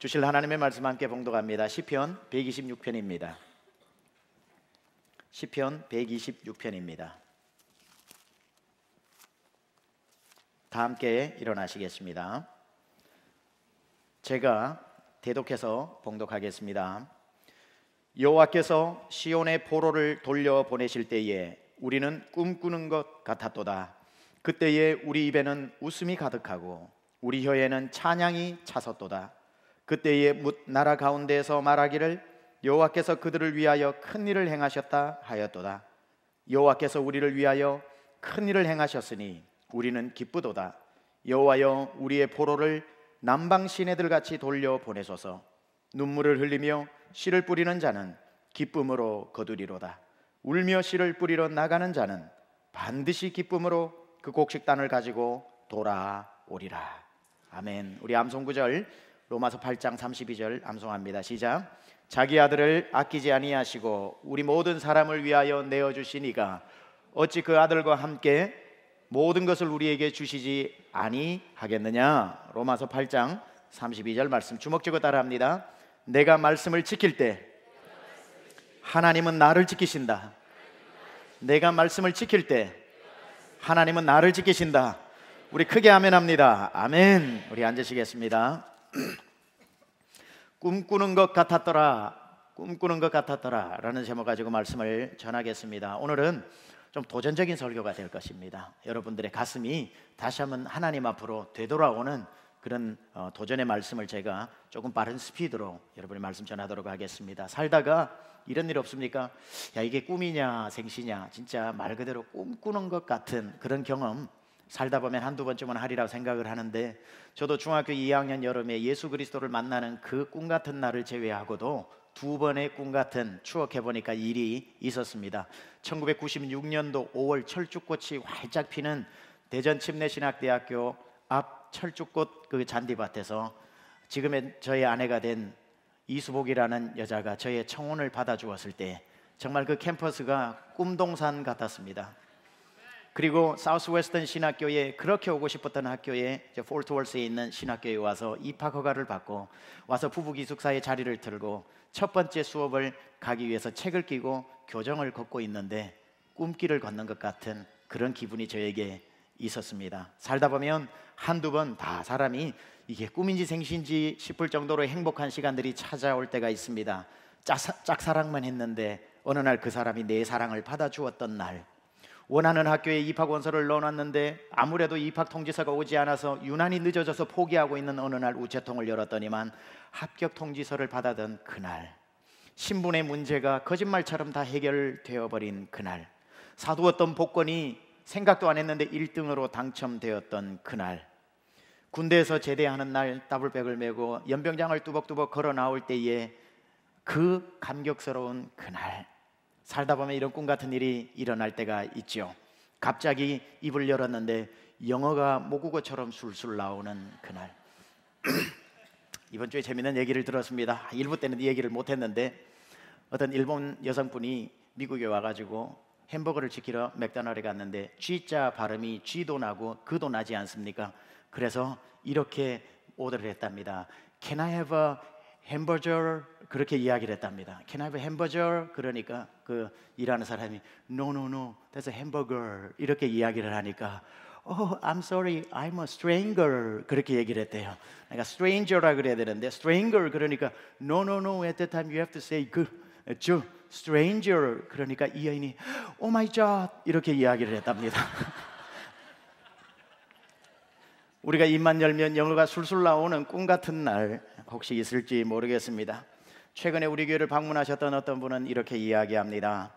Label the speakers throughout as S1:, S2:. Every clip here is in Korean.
S1: 주실 하나님의 말씀 함께 봉독합니다. 시편 126편입니다. 시편 126편입니다. 다 함께 일어나시겠습니다. 제가 대독해서 봉독하겠습니다. 여호와께서 시온의 포로를 돌려 보내실 때에 우리는 꿈꾸는 것 같았도다. 그때에 우리 입에는 웃음이 가득하고 우리 혀에는 찬양이 차섰도다. 그때의 나라 가운데에서 말하기를 여호와께서 그들을 위하여 큰 일을 행하셨다 하였도다. 여호와께서 우리를 위하여 큰 일을 행하셨으니 우리는 기쁘도다. 여호와여 우리의 포로를 남방 시내들 같이 돌려 보내소서. 눈물을 흘리며 씨를 뿌리는 자는 기쁨으로 거두리로다. 울며 씨를 뿌리러 나가는 자는 반드시 기쁨으로 그 곡식단을 가지고 돌아오리라. 아멘. 우리 암송구절 로마서 8장 32절 암송합니다. 시작. 자기 아들을 아끼지 아니하시고 우리 모든 사람을 위하여 내어 주시니가 어찌 그 아들과 함께 모든 것을 우리에게 주시지 아니하겠느냐. 로마서 8장 32절 말씀 주목적으로 따라합니다. 내가 말씀을 지킬 때 하나님은 나를 지키신다. 내가 말씀을 지킬 때 하나님은 나를 지키신다. 우리 크게 아멘합니다. 아멘. 우리 앉으시겠습니다. 꿈꾸는 것 같았더라. 꿈꾸는 것 같았더라라는 제목 가지고 말씀을 전하겠습니다. 오늘은 좀 도전적인 설교가 될 것입니다. 여러분들의 가슴이 다시 한번 하나님 앞으로 되돌아오는 그런 어, 도전의 말씀을 제가 조금 빠른 스피드로 여러분의 말씀 전하도록 하겠습니다. 살다가 이런 일 없습니까? 야 이게 꿈이냐 생시냐 진짜 말 그대로 꿈꾸는 것 같은 그런 경험 살다 보면 한두 번쯤은 하리라고 생각을 하는데 저도 중학교 2학년 여름에 예수 그리스도를 만나는 그 꿈 같은 날을 제외하고도 두 번의 꿈 같은 추억해 보니까 일이 있었습니다. 1996년도 5월 철쭉꽃이 활짝 피는 대전 침례신학대학교 앞 철쭉꽃 그 잔디밭에서 지금의 저의 아내가 된 이수복이라는 여자가 저의 청혼을 받아 주었을 때 정말 그 캠퍼스가 꿈동산 같았습니다. 그리고 사우스웨스턴 신학교에 그렇게 오고 싶었던 학교에 이제 폴트월스에 있는 신학교에 와서 입학 허가를 받고 와서 부부 기숙사에 자리를 들고 첫 번째 수업을 가기 위해서 책을 끼고 교정을 걷고 있는데 꿈길을 걷는 것 같은 그런 기분이 저에게 있었습니다. 살다 보면 한두 번 다 사람이 이게 꿈인지 생신지 싶을 정도로 행복한 시간들이 찾아올 때가 있습니다. 짝사랑만 했는데 어느 날 그 사람이 내 사랑을 받아주었던 날 원하는 학교에 입학 원서를 넣어놨는데 아무래도 입학 통지서가 오지 않아서 유난히 늦어져서 포기하고 있는 어느 날 우체통을 열었더니만 합격 통지서를 받아든 그날 신분의 문제가 거짓말처럼 다 해결되어 버린 그날 사두었던 복권이 생각도 안 했는데 1등으로 당첨되었던 그날 군대에서 제대하는 날 더블백을 메고 연병장을 뚜벅뚜벅 걸어 나올 때에 그 감격스러운 그날 살다 보면 이런 꿈 같은 일이 일어날 때가 있죠. 갑자기 입을 열었는데 영어가 모국어처럼 술술 나오는 그날. 이번 주에 재미있는 얘기를 들었습니다. 일부 때는 이 얘기를 못 했는데 어떤 일본 여성분이 미국에 와가지고 햄버거를 지키러 맥도날드에 갔는데 G자 발음이 G도 나고 그도 나지 않습니까? 그래서 이렇게 오더를 했답니다. Can I have a hamburger 그렇게 이야기를 했답니다. Can I have a hamburger? 그러니까 그 일하는 사람이 No, no, no. That's a hamburger. 이렇게 이야기를 하니까 Oh, I'm sorry. I'm a stranger. 그렇게 얘기를 했대요. 그러니까 stranger라 그래야 되는데 stranger 그러니까 No, no, no. At that time you have to say 그, 저 stranger 그러니까 이 여인이 Oh my God 이렇게 이야기를 했답니다. 우리가 입만 열면 영어가 술술 나오는 꿈 같은 날 혹시 있을지 모르겠습니다. 최근에 우리 교회를 방문하셨던 어떤 분은 이렇게 이야기합니다.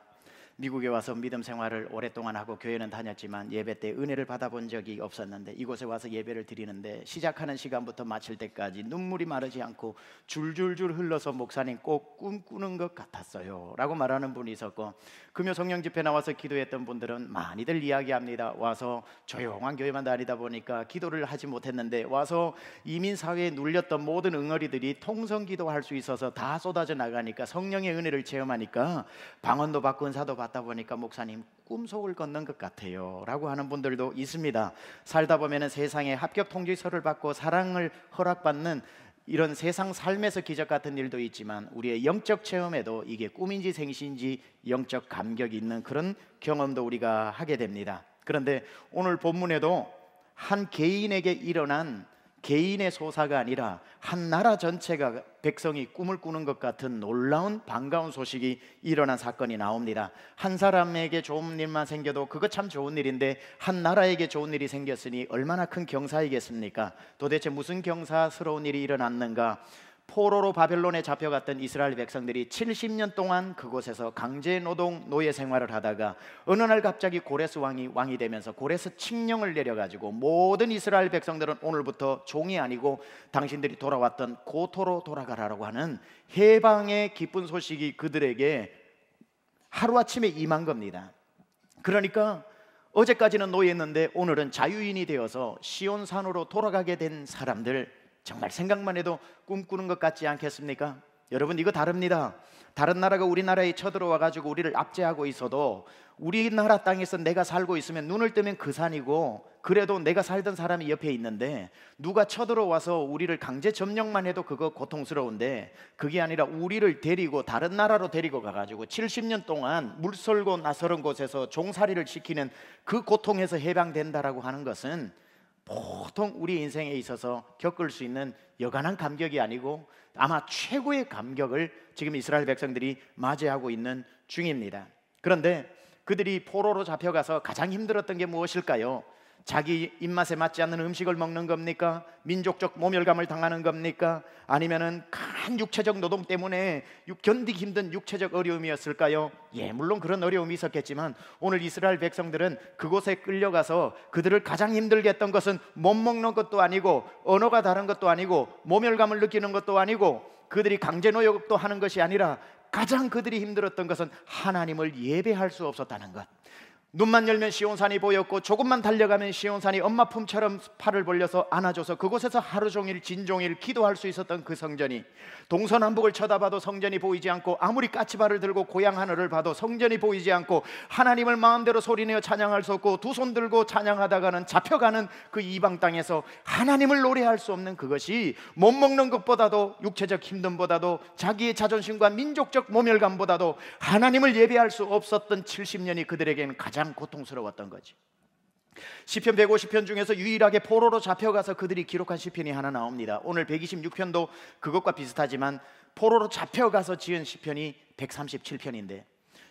S1: 미국에 와서 믿음 생활을 오랫동안 하고 교회는 다녔지만 예배 때 은혜를 받아본 적이 없었는데 이곳에 와서 예배를 드리는데 시작하는 시간부터 마칠 때까지 눈물이 마르지 않고 줄줄줄 흘러서 목사님 꼭 꿈꾸는 것 같았어요. 라고 말하는 분이 있었고 금요 성령 집회 나와서 기도했던 분들은 많이들 이야기합니다. 와서 조용한 교회만 다니다 보니까 기도를 하지 못했는데 와서 이민 사회에 눌렸던 모든 응어리들이 통성 기도할 수 있어서 다 쏟아져 나가니까 성령의 은혜를 체험하니까 방언도 받고 은사도 받고 받다 보니까 목사님 꿈속을 걷는 것 같아요. 라고 하는 분들도 있습니다. 살다 보면 세상에 합격 통지서를 받고 사랑을 허락받는 이런 세상 삶에서 기적 같은 일도 있지만 우리의 영적 체험에도 이게 꿈인지 생신지 영적 감격이 있는 그런 경험도 우리가 하게 됩니다. 그런데 오늘 본문에도 한 개인에게 일어난 개인의 소사가 아니라 한 나라 전체가 백성이 꿈을 꾸는 것 같은 놀라운 반가운 소식이 일어난 사건이 나옵니다. 한 사람에게 좋은 일만 생겨도 그거 참 좋은 일인데 한 나라에게 좋은 일이 생겼으니 얼마나 큰 경사이겠습니까? 도대체 무슨 경사스러운 일이 일어났는가? 포로로 바벨론에 잡혀갔던 이스라엘 백성들이 70년 동안 그곳에서 강제 노동 노예 생활을 하다가 어느 날 갑자기 고레스 왕이 왕이 되면서 고레스 칙령을 내려 가지고 모든 이스라엘 백성들은 오늘부터 종이 아니고 당신들이 돌아왔던 고토로 돌아가라라고 하는 해방의 기쁜 소식이 그들에게 하루아침에 임한 겁니다. 그러니까 어제까지는 노예였는데 오늘은 자유인이 되어서 시온산으로 돌아가게 된 사람들 정말 생각만 해도 꿈꾸는 것 같지 않겠습니까? 여러분 이거 다릅니다. 다른 나라가 우리나라에 쳐들어와 가지고 우리를 압제하고 있어도 우리나라 땅에서 내가 살고 있으면 눈을 뜨면 그 산이고 그래도 내가 살던 사람이 옆에 있는데 누가 쳐들어와서 우리를 강제 점령만 해도 그거 고통스러운데 그게 아니라 우리를 데리고 다른 나라로 데리고 가 가지고 70년 동안 물썰고 나서는 곳에서 종살이를 시키는 그 고통에서 해방된다라고 하는 것은 보통 우리 인생에 있어서 겪을 수 있는 여간한 감격이 아니고 아마 최고의 감격을 지금 이스라엘 백성들이 맞이하고 있는 중입니다. 그런데 그들이 포로로 잡혀가서 가장 힘들었던 게 무엇일까요? 자기 입맛에 맞지 않는 음식을 먹는 겁니까? 민족적 모멸감을 당하는 겁니까? 아니면은 큰 육체적 노동 때문에 견디기 힘든 육체적 어려움이었을까요? 예, 물론 그런 어려움이 있었겠지만 오늘 이스라엘 백성들은 그곳에 끌려가서 그들을 가장 힘들게 했던 것은 못 먹는 것도 아니고 언어가 다른 것도 아니고 모멸감을 느끼는 것도 아니고 그들이 강제 노역도 하는 것이 아니라 가장 그들이 힘들었던 것은 하나님을 예배할 수 없었다는 것. 눈만 열면 시온산이 보였고 조금만 달려가면 시온산이 엄마 품처럼 팔을 벌려서 안아줘서 그곳에서 하루 종일 진종일 기도할 수 있었던 그 성전이 동서남북을 쳐다봐도 성전이 보이지 않고 아무리 까치발을 들고 고향 하늘을 봐도 성전이 보이지 않고 하나님을 마음대로 소리내어 찬양할 수 없고 두 손 들고 찬양하다가는 잡혀가는 그 이방 땅에서 하나님을 노래할 수 없는 그것이 못 먹는 것보다도 육체적 힘듦보다도 자기의 자존심과 민족적 모멸감보다도 하나님을 예배할 수 없었던 70년이 그들에게는 가장 가장 고통스러웠던 거지. 시편 150편 중에서 유일하게 포로로 잡혀가서 그들이 기록한 시편이 하나 나옵니다. 오늘 126편도 그것과 비슷하지만 포로로 잡혀가서 지은 시편이 137편인데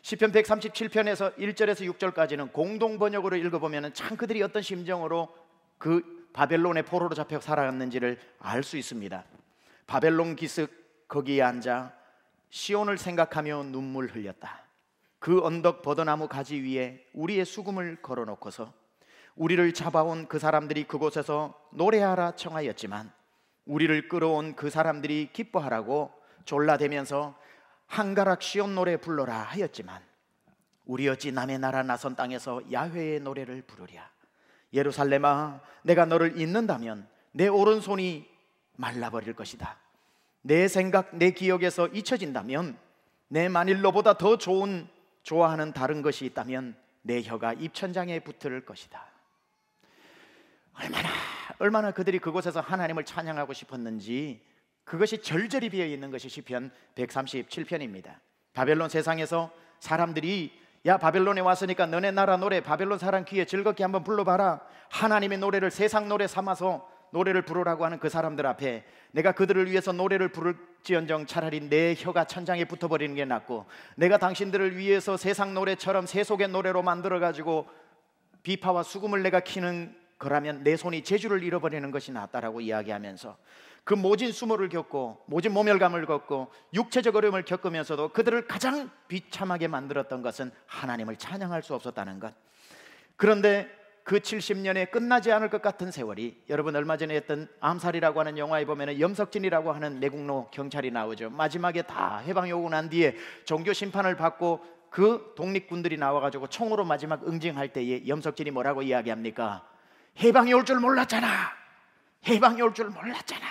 S1: 시편 137편에서 1절에서 6절까지는 공동 번역으로 읽어보면 참 그들이 어떤 심정으로 그 바벨론의 포로로 잡혀 살아갔는지를 알 수 있습니다. 바벨론 기슭 거기에 앉아 시온을 생각하며 눈물 흘렸다. 그 언덕 버드나무 가지 위에 우리의 수금을 걸어놓고서 우리를 잡아온 그 사람들이 그곳에서 노래하라 청하였지만 우리를 끌어온 그 사람들이 기뻐하라고 졸라대면서 한가락 시온 노래 불러라 하였지만 우리 어찌 남의 나라 나선 땅에서 야훼의 노래를 부르랴 예루살렘아 내가 너를 잊는다면 내 오른손이 말라버릴 것이다 내 생각 내 기억에서 잊혀진다면 내 만일로보다 더 좋은 좋아하는 다른 것이 있다면 내 혀가 입천장에 붙을 것이다. 얼마나 얼마나 그들이 그곳에서 하나님을 찬양하고 싶었는지 그것이 절절히 비어 있는 것이 시편 137편입니다. 바벨론 세상에서 사람들이 야 바벨론에 왔으니까 너네 나라 노래 바벨론 사람 귀에 즐겁게 한번 불러봐라 하나님의 노래를 세상 노래 삼아서 노래를 부르라고 하는 그 사람들 앞에 내가 그들을 위해서 노래를 부를지언정 차라리 내 혀가 천장에 붙어버리는 게 낫고 내가 당신들을 위해서 세상 노래처럼 세속의 노래로 만들어가지고 비파와 수금을 내가 키는 거라면 내 손이 재주를 잃어버리는 것이 낫다라고 이야기하면서 그 모진 수모를 겪고 모진 모멸감을 겪고 육체적 어려움을 겪으면서도 그들을 가장 비참하게 만들었던 것은 하나님을 찬양할 수 없었다는 것. 그런데 그 70년에 끝나지 않을 것 같은 세월이 여러분 얼마 전에 했던 암살이라고 하는 영화에 보면은 염석진이라고 하는 내국노 경찰이 나오죠. 마지막에 다해방 요구 난 뒤에 종교 심판을 받고 그 독립군들이 나와가지고 총으로 마지막 응징할 때에 염석진이 뭐라고 이야기합니까? 해방이 올 줄 몰랐잖아. 해방이 올 줄 몰랐잖아.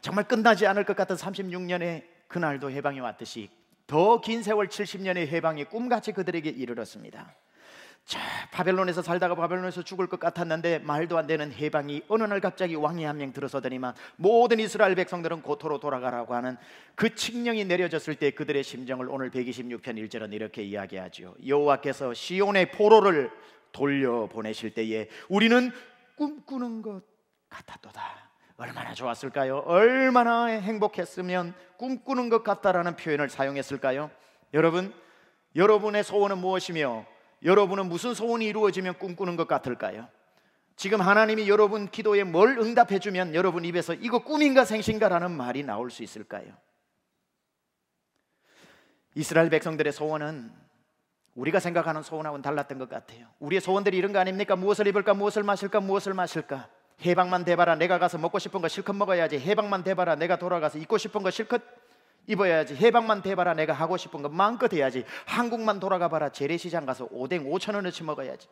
S1: 정말 끝나지 않을 것 같은 36년의 그날도 해방이 왔듯이 더 긴 세월 70년의 해방이 꿈같이 그들에게 이르렀습니다. 바벨론에서 살다가 바벨론에서 죽을 것 같았는데 말도 안 되는 해방이 어느 날 갑자기 왕이 한 명 들어서더니만 모든 이스라엘 백성들은 고토로 돌아가라고 하는 그 칙령이 내려졌을 때 그들의 심정을 오늘 126편 1절은 이렇게 이야기하죠 여호와께서 시온의 포로를 돌려 보내실 때에 우리는 꿈꾸는 것 같았도다. 얼마나 좋았을까요? 얼마나 행복했으면 꿈꾸는 것 같다라는 표현을 사용했을까요? 여러분, 여러분의 소원은 무엇이며 여러분은 무슨 소원이 이루어지면 꿈꾸는 것 같을까요? 지금 하나님이 여러분 기도에 뭘 응답해 주면 여러분 입에서 이거 꿈인가 생신가라는 말이 나올 수 있을까요? 이스라엘 백성들의 소원은 우리가 생각하는 소원하고는 달랐던 것 같아요. 우리의 소원들이 이런 거 아닙니까? 무엇을 입을까? 무엇을 마실까? 무엇을 마실까? 해방만 돼봐라. 내가 가서 먹고 싶은 거 실컷 먹어야지. 해방만 돼봐라. 내가 돌아가서 입고 싶은 거 실컷 입어야지 해방만 돼봐라 내가 하고 싶은 거 마음껏 해야지 한국만 돌아가 봐라 재래시장 가서 오뎅 5천 원어치 먹어야지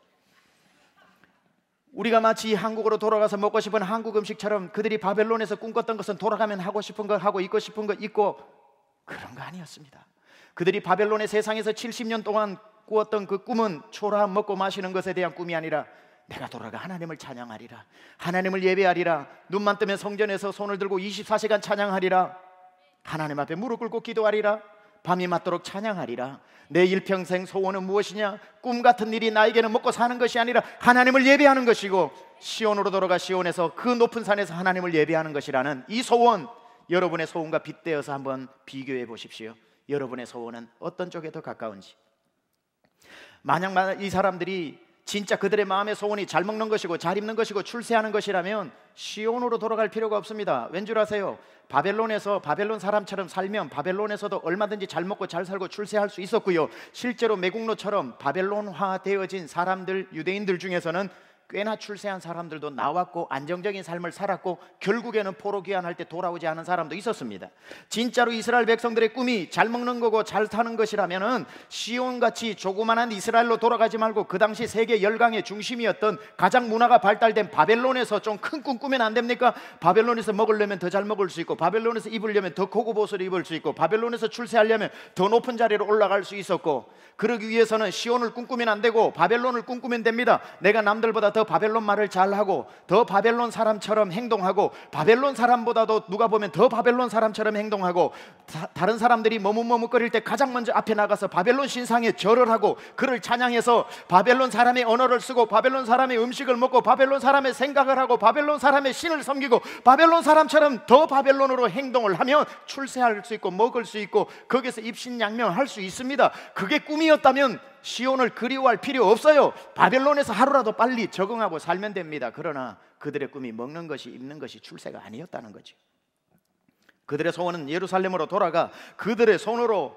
S1: 우리가 마치 한국으로 돌아가서 먹고 싶은 한국 음식처럼 그들이 바벨론에서 꿈꿨던 것은 돌아가면 하고 싶은 걸 하고 있고 싶은 거 있고 그런 거 아니었습니다 그들이 바벨론의 세상에서 70년 동안 꾸었던 그 꿈은 초라한 먹고 마시는 것에 대한 꿈이 아니라 내가 돌아가 하나님을 찬양하리라 하나님을 예배하리라 눈만 뜨면 성전에서 손을 들고 24시간 찬양하리라 하나님 앞에 무릎 꿇고 기도하리라. 밤이 맞도록 찬양하리라. 내 일평생 소원은 무엇이냐? 꿈 같은 일이 나에게는 먹고 사는 것이 아니라 하나님을 예배하는 것이고 시온으로 돌아가 시온에서 그 높은 산에서 하나님을 예배하는 것이라는 이 소원 여러분의 소원과 빗대어서 한번 비교해 보십시오. 여러분의 소원은 어떤 쪽에 더 가까운지. 만약 이 사람들이 진짜 그들의 마음의 소원이 잘 먹는 것이고 잘 입는 것이고 출세하는 것이라면 시온으로 돌아갈 필요가 없습니다. 왠 줄 아세요? 바벨론에서 바벨론 사람처럼 살면 바벨론에서도 얼마든지 잘 먹고 잘 살고 출세할 수 있었고요. 실제로 매국노처럼 바벨론화 되어진 사람들 유대인들 중에서는 꽤나 출세한 사람들도 나왔고 안정적인 삶을 살았고 결국에는 포로 귀환할 때 돌아오지 않은 사람도 있었습니다. 진짜로 이스라엘 백성들의 꿈이 잘 먹는 거고 잘 사는 것이라면은 시온같이 조그만한 이스라엘로 돌아가지 말고 그 당시 세계 열강의 중심이었던 가장 문화가 발달된 바벨론에서 좀 큰 꿈 꾸면 안 됩니까? 바벨론에서 먹으려면 더 잘 먹을 수 있고 바벨론에서 입으려면 더 고급 옷을 입을 수 있고 바벨론에서 출세하려면 더 높은 자리로 올라갈 수 있었고 그러기 위해서는 시온을 꿈꾸면 안 되고 바벨론을 꿈꾸면 됩니다. 내가 남들보다 더 바벨론 말을 잘하고 더 바벨론 사람처럼 행동하고 바벨론 사람보다도 누가 보면 더 바벨론 사람처럼 행동하고 다, 른 사람들이 머뭇머뭇거릴 때 가장 먼저 앞에 나가서 바벨론 신상에 절을 하고 그를 찬양해서 바벨론 사람의 언어를 쓰고 바벨론 사람의 음식을 먹고 바벨론 사람의 생각을 하고 바벨론 사람의 신을 섬기고 바벨론 사람처럼 더 바벨론으로 행동을 하면 출세할 수 있고 먹을 수 있고 거기서 입신양명할 수 있습니다. 그게 꿈이었다면 시온을 그리워할 필요 없어요. 바벨론에서 하루라도 빨리 적응하고 살면 됩니다. 그러나 그들의 꿈이 먹는 것이 입는 것이 출세가 아니었다는 거지. 그들의 소원은 예루살렘으로 돌아가 그들의 손으로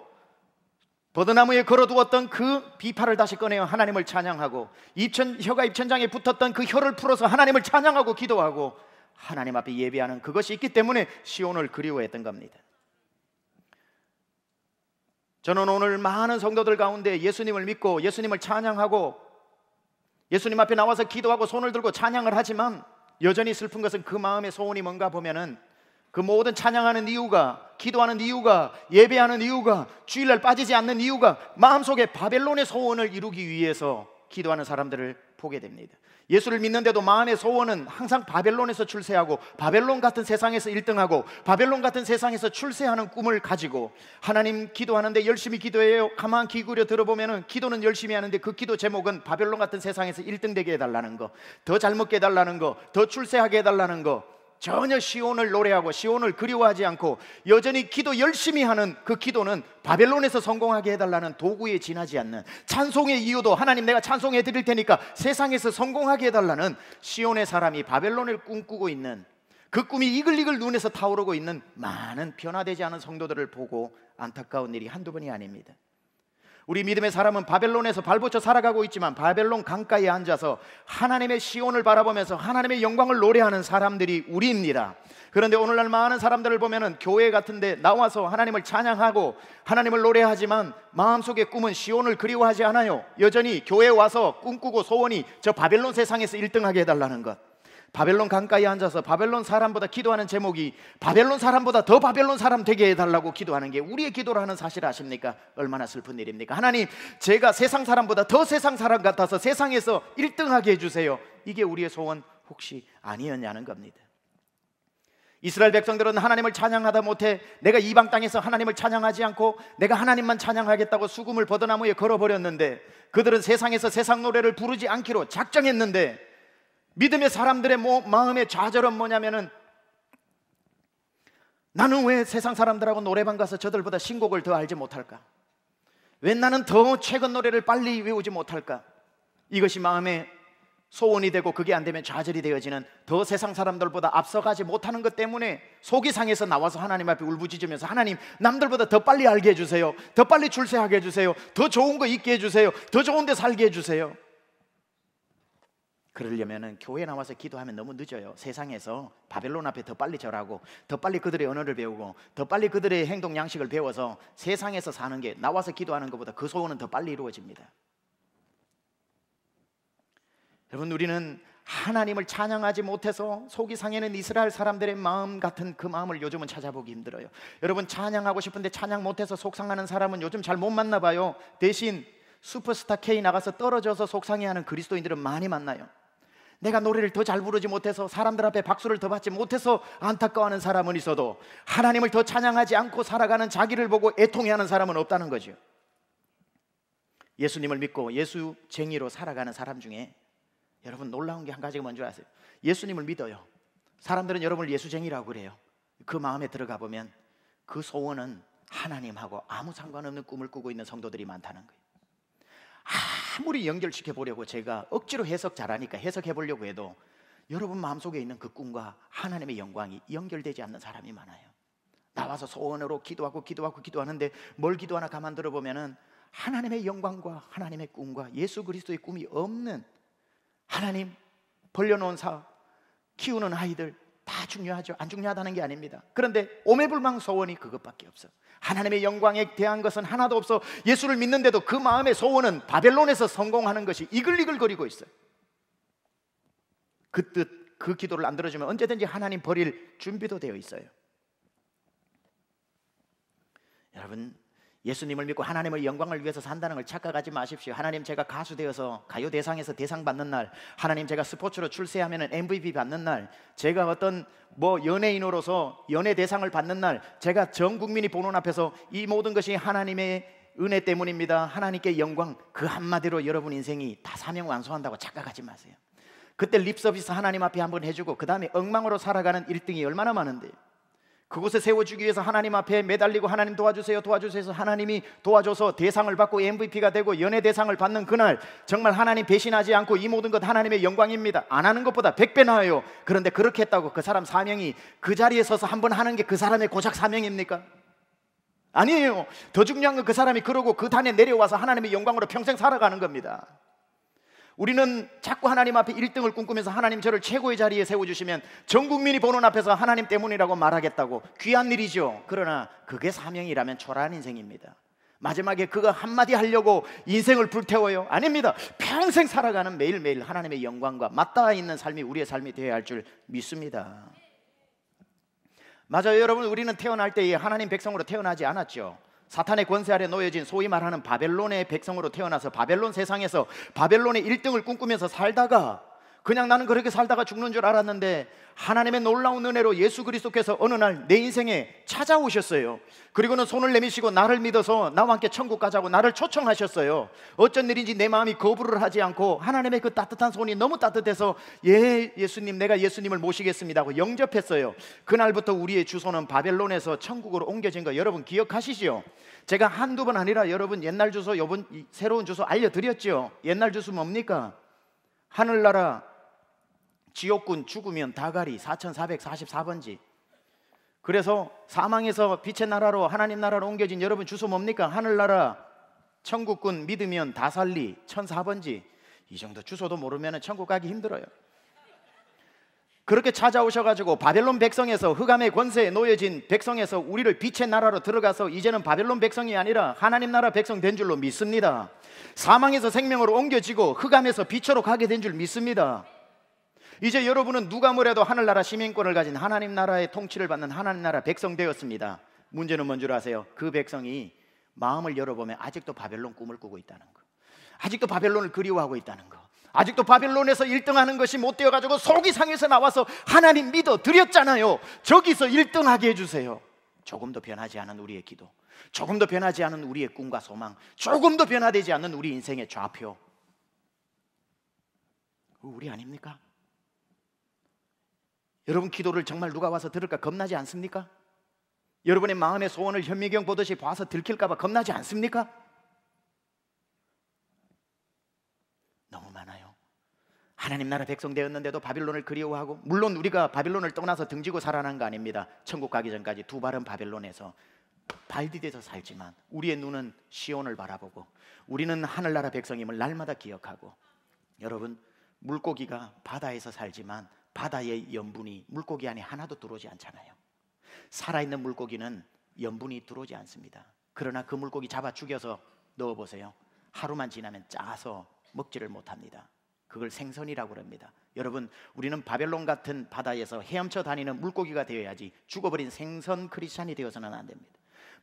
S1: 버드나무에 걸어두었던 그 비파를 다시 꺼내어 하나님을 찬양하고 입천, 혀가 입천장에 붙었던 그 혀를 풀어서 하나님을 찬양하고 기도하고 하나님 앞에 예배하는 그것이 있기 때문에 시온을 그리워했던 겁니다. 저는 오늘 많은 성도들 가운데 예수님을 믿고 예수님을 찬양하고 예수님 앞에 나와서 기도하고 손을 들고 찬양을 하지만 여전히 슬픈 것은 그 마음의 소원이 뭔가 보면은 그 모든 찬양하는 이유가 기도하는 이유가 예배하는 이유가 주일날 빠지지 않는 이유가 마음속에 바벨론의 소원을 이루기 위해서 기도하는 사람들을 보게 됩니다. 예수를 믿는데도 마음의 소원은 항상 바벨론에서 출세하고 바벨론 같은 세상에서 1등하고 바벨론 같은 세상에서 출세하는 꿈을 가지고 하나님 기도하는데 열심히 기도해요. 가만 귀 기울여 들어보면은 기도는 열심히 하는데 그 기도 제목은 바벨론 같은 세상에서 1등 되게 해달라는 거, 더 잘 먹게 해달라는 거, 더 출세하게 해달라는 거, 전혀 시온을 노래하고 시온을 그리워하지 않고 여전히 기도 열심히 하는 그 기도는 바벨론에서 성공하게 해달라는 도구에 지나지 않는 찬송의 이유도 하나님 내가 찬송해 드릴 테니까 세상에서 성공하게 해달라는 시온의 사람이 바벨론을 꿈꾸고 있는 그 꿈이 이글이글 눈에서 타오르고 있는 많은 변화되지 않은 성도들을 보고 안타까운 일이 한두 번이 아닙니다. 우리 믿음의 사람은 바벨론에서 발붙여 살아가고 있지만 바벨론 강가에 앉아서 하나님의 시온을 바라보면서 하나님의 영광을 노래하는 사람들이 우리입니다. 그런데 오늘날 많은 사람들을 보면은 교회 같은데 나와서 하나님을 찬양하고 하나님을 노래하지만 마음속의 꿈은 시온을 그리워하지 않아요. 여전히 교회 와서 꿈꾸고 소원이 저 바벨론 세상에서 1등하게 해달라는 것. 바벨론 강가에 앉아서 바벨론 사람보다 기도하는 제목이 바벨론 사람보다 더 바벨론 사람 되게 해달라고 기도하는 게 우리의 기도를 하는 사실 아십니까? 얼마나 슬픈 일입니까? 하나님, 제가 세상 사람보다 더 세상 사람 같아서 세상에서 1등하게 해주세요. 이게 우리의 소원 혹시 아니었냐는 겁니다. 이스라엘 백성들은 하나님을 찬양하다 못해 내가 이방 땅에서 하나님을 찬양하지 않고 내가 하나님만 찬양하겠다고 수금을 버드나무에 걸어버렸는데 그들은 세상에서 세상 노래를 부르지 않기로 작정했는데 믿음의 사람들의 마음의 좌절은 뭐냐면은 나는 왜 세상 사람들하고 노래방 가서 저들보다 신곡을 더 알지 못할까? 왜 나는 더 최근 노래를 빨리 외우지 못할까? 이것이 마음의 소원이 되고 그게 안 되면 좌절이 되어지는 더 세상 사람들보다 앞서가지 못하는 것 때문에 속이 상해서 나와서 하나님 앞에 울부짖으면서 하나님 남들보다 더 빨리 알게 해주세요 더 빨리 출세하게 해주세요 더 좋은 거 있게 해주세요 더 좋은 데 살게 해주세요 그러려면은 교회 나와서 기도하면 너무 늦어요. 세상에서 바벨론 앞에 더 빨리 절하고 더 빨리 그들의 언어를 배우고 더 빨리 그들의 행동 양식을 배워서 세상에서 사는 게 나와서 기도하는 것보다 그 소원은 더 빨리 이루어집니다. 여러분 우리는 하나님을 찬양하지 못해서 속이 상해는 이스라엘 사람들의 마음 같은 그 마음을 요즘은 찾아보기 힘들어요. 여러분 찬양하고 싶은데 찬양 못해서 속상하는 사람은 요즘 잘 못 만나 봐요. 대신 슈퍼스타 K 나가서 떨어져서 속상해하는 그리스도인들은 많이 만나요. 내가 노래를 더 잘 부르지 못해서 사람들 앞에 박수를 더 받지 못해서 안타까워하는 사람은 있어도 하나님을 더 찬양하지 않고 살아가는 자기를 보고 애통해하는 사람은 없다는 거죠. 예수님을 믿고 예수쟁이로 살아가는 사람 중에 여러분 놀라운 게 한 가지가 뭔줄 아세요? 예수님을 믿어요. 사람들은 여러분을 예수쟁이라고 그래요. 그 마음에 들어가 보면 그 소원은 하나님하고 아무 상관없는 꿈을 꾸고 있는 성도들이 많다는 거예요. 아무리 연결시켜 보려고 제가 억지로 해석 잘하니까 해석해 보려고 해도 여러분 마음속에 있는 그 꿈과 하나님의 영광이 연결되지 않는 사람이 많아요. 나와서 소원으로 기도하고 기도하고 기도하는데 뭘 기도하나 가만 들어보면은 하나님의 영광과 하나님의 꿈과 예수 그리스도의 꿈이 없는 하나님 벌려놓은 사 키우는 아이들 다 중요하죠. 안 중요하다는 게 아닙니다. 그런데 오매불망 소원이 그것밖에 없어. 하나님의 영광에 대한 것은 하나도 없어. 예수를 믿는데도 그 마음의 소원은 바벨론에서 성공하는 것이 이글이글거리고 있어요. 그 뜻, 그 기도를 안 들어주면 언제든지 하나님 버릴 준비도 되어 있어요. 여러분, 예수님을 믿고 하나님을 영광을 위해서 산다는 걸 착각하지 마십시오. 하나님 제가 가수 되어서 가요 대상에서 대상 받는 날, 하나님 제가 스포츠로 출세하면 MVP 받는 날, 제가 어떤 뭐 연예인으로서 연예 대상을 받는 날, 제가 전 국민이 보는 앞에서 이 모든 것이 하나님의 은혜 때문입니다. 하나님께 영광 그 한마디로 여러분 인생이 다 사명 완수한다고 착각하지 마세요. 그때 립서비스 하나님 앞에 한번 해주고 그 다음에 엉망으로 살아가는 1등이 얼마나 많은데요. 그곳에 세워주기 위해서 하나님 앞에 매달리고 하나님 도와주세요 도와주세요 해서 하나님이 도와줘서 대상을 받고 MVP가 되고 연예 대상을 받는 그날 정말 하나님 배신하지 않고 이 모든 것 하나님의 영광입니다 안 하는 것보다 백배 나아요 그런데 그렇게 했다고 그 사람 사명이 그 자리에 서서 한번 하는 게 그 사람의 고작 사명입니까? 아니에요 더 중요한 건 그 사람이 그러고 그 단에 내려와서 하나님의 영광으로 평생 살아가는 겁니다 우리는 자꾸 하나님 앞에 1등을 꿈꾸면서 하나님 저를 최고의 자리에 세워주시면 전 국민이 보는 앞에서 하나님 때문이라고 말하겠다고 귀한 일이죠. 그러나 그게 사명이라면 초라한 인생입니다. 마지막에 그거 한마디 하려고 인생을 불태워요? 아닙니다. 평생 살아가는 매일매일 하나님의 영광과 맞닿아 있는 삶이 우리의 삶이 되어야 할 줄 믿습니다. 맞아요, 여러분. 우리는 태어날 때 하나님 백성으로 태어나지 않았죠. 사탄의 권세 아래 놓여진 소위 말하는 바벨론의 백성으로 태어나서 바벨론 세상에서 바벨론의 1등을 꿈꾸면서 살다가 그냥 나는 그렇게 살다가 죽는 줄 알았는데 하나님의 놀라운 은혜로 예수 그리스도께서 어느 날 내 인생에 찾아오셨어요. 그리고는 손을 내미시고 나를 믿어서 나와 함께 천국 가자고 나를 초청하셨어요. 어쩐 일인지 내 마음이 거부를 하지 않고 하나님의 그 따뜻한 손이 너무 따뜻해서 예 예수님 내가 예수님을 모시겠습니다고 영접했어요. 그날부터 우리의 주소는 바벨론에서 천국으로 옮겨진 거 여러분 기억하시지요? 제가 한두 번 아니라 여러분 옛날 주소 요번 새로운 주소 알려 드렸죠. 옛날 주소 뭡니까? 하늘나라 지옥군 죽으면 다가리 4444번지 그래서 사망에서 빛의 나라로 하나님 나라로 옮겨진 여러분 주소 뭡니까? 하늘나라 천국군 믿으면 다살리 1004번지 이 정도 주소도 모르면 천국 가기 힘들어요 그렇게 찾아오셔가지고 바벨론 백성에서 흑암의 권세에 놓여진 백성에서 우리를 빛의 나라로 들어가서 이제는 바벨론 백성이 아니라 하나님 나라 백성 된 줄로 믿습니다. 사망에서 생명으로 옮겨지고 흑암에서 빛으로 가게 된 줄 믿습니다. 이제 여러분은 누가 뭐래도 하늘나라 시민권을 가진 하나님 나라의 통치를 받는 하나님 나라 백성 되었습니다. 문제는 뭔 줄 아세요? 그 백성이 마음을 열어보면 아직도 바벨론 꿈을 꾸고 있다는 거. 아직도 바벨론을 그리워하고 있다는 거. 아직도 바벨론에서 1등하는 것이 못 되어가지고 속이 상해서 나와서 하나님 믿어 드렸잖아요. 저기서 1등하게 해주세요. 조금 도 변하지 않은 우리의 기도, 조금 도 변하지 않은 우리의 꿈과 소망, 조금 도 변화되지 않는 우리 인생의 좌표. 우리 아닙니까? 여러분 기도를 정말 누가 와서 들을까 겁나지 않습니까? 여러분의 마음의 소원을 현미경 보듯이 봐서 들킬까봐 겁나지 않습니까? 너무 많아요. 하나님 나라 백성 되었는데도 바빌론을 그리워하고 물론 우리가 바빌론을 떠나서 등지고 살아난 거 아닙니다. 천국 가기 전까지 두 발은 바빌론에서 발디뎌서 살지만 우리의 눈은 시온을 바라보고 우리는 하늘나라 백성임을 날마다 기억하고 여러분 물고기가 바다에서 살지만 바다의 염분이 물고기 안에 하나도 들어오지 않잖아요. 살아있는 물고기는 염분이 들어오지 않습니다. 그러나 그 물고기 잡아 죽여서 넣어보세요. 하루만 지나면 짜서 먹지를 못합니다. 그걸 생선이라고 합니다. 여러분, 우리는 바벨론 같은 바다에서 헤엄쳐 다니는 물고기가 되어야지 죽어버린 생선 크리스찬이 되어서는 안 됩니다.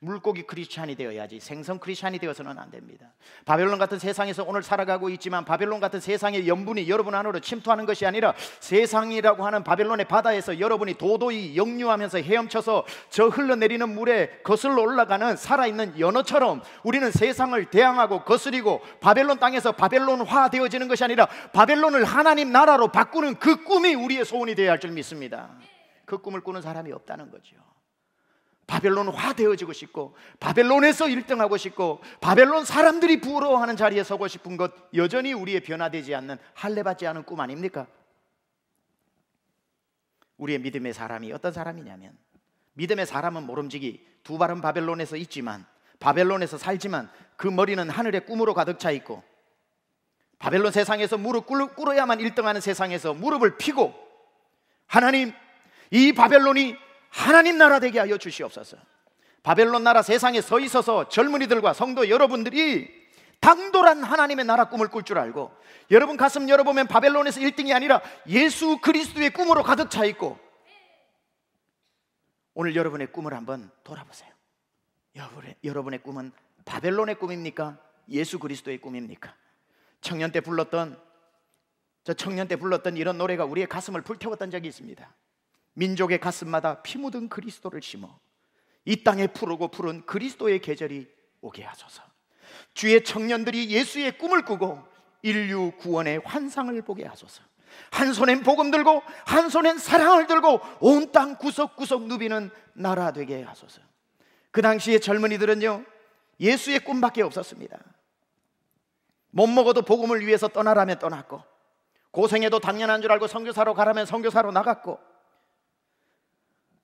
S1: 물고기 크리스찬이 되어야지 생선 크리스찬이 되어서는 안 됩니다. 바벨론 같은 세상에서 오늘 살아가고 있지만 바벨론 같은 세상의 염분이 여러분 안으로 침투하는 것이 아니라 세상이라고 하는 바벨론의 바다에서 여러분이 도도히 역류하면서 헤엄쳐서 저 흘러내리는 물에 거슬러 올라가는 살아있는 연어처럼 우리는 세상을 대항하고 거스리고 바벨론 땅에서 바벨론화 되어지는 것이 아니라 바벨론을 하나님 나라로 바꾸는 그 꿈이 우리의 소원이 되어야 할 줄 믿습니다. 그 꿈을 꾸는 사람이 없다는 거죠. 바벨론화 되어지고 싶고 바벨론에서 1등하고 싶고 바벨론 사람들이 부러워하는 자리에 서고 싶은 것 여전히 우리의 변화되지 않는 할례받지 않은 꿈 아닙니까? 우리의 믿음의 사람이 어떤 사람이냐면 믿음의 사람은 모름지기 두 발은 바벨론에서 있지만 바벨론에서 살지만 그 머리는 하늘의 꿈으로 가득 차 있고 바벨론 세상에서 무릎 꿇어야만 1등하는 세상에서 무릎을 피고 하나님 이 바벨론이 하나님 나라 되게 하여 주시옵소서. 바벨론 나라 세상에 서 있어서 젊은이들과 성도 여러분들이 당돌한 하나님의 나라 꿈을 꿀 줄 알고 여러분 가슴 열어보면 바벨론에서 1등이 아니라 예수 그리스도의 꿈으로 가득 차 있고 오늘 여러분의 꿈을 한번 돌아보세요. 여러분의, 여러분의 꿈은 바벨론의 꿈입니까? 예수 그리스도의 꿈입니까? 청년 때 불렀던 저 청년 때 불렀던 이런 노래가 우리의 가슴을 불태웠던 적이 있습니다. 민족의 가슴마다 피 묻은 그리스도를 심어 이 땅에 푸르고 푸른 그리스도의 계절이 오게 하소서. 주의 청년들이 예수의 꿈을 꾸고 인류 구원의 환상을 보게 하소서. 한 손엔 복음 들고 한 손엔 사랑을 들고 온 땅 구석구석 누비는 나라 되게 하소서. 그 당시의 젊은이들은요 예수의 꿈밖에 없었습니다. 못 먹어도 복음을 위해서 떠나라면 떠났고 고생해도 당연한 줄 알고 선교사로 가라면 선교사로 나갔고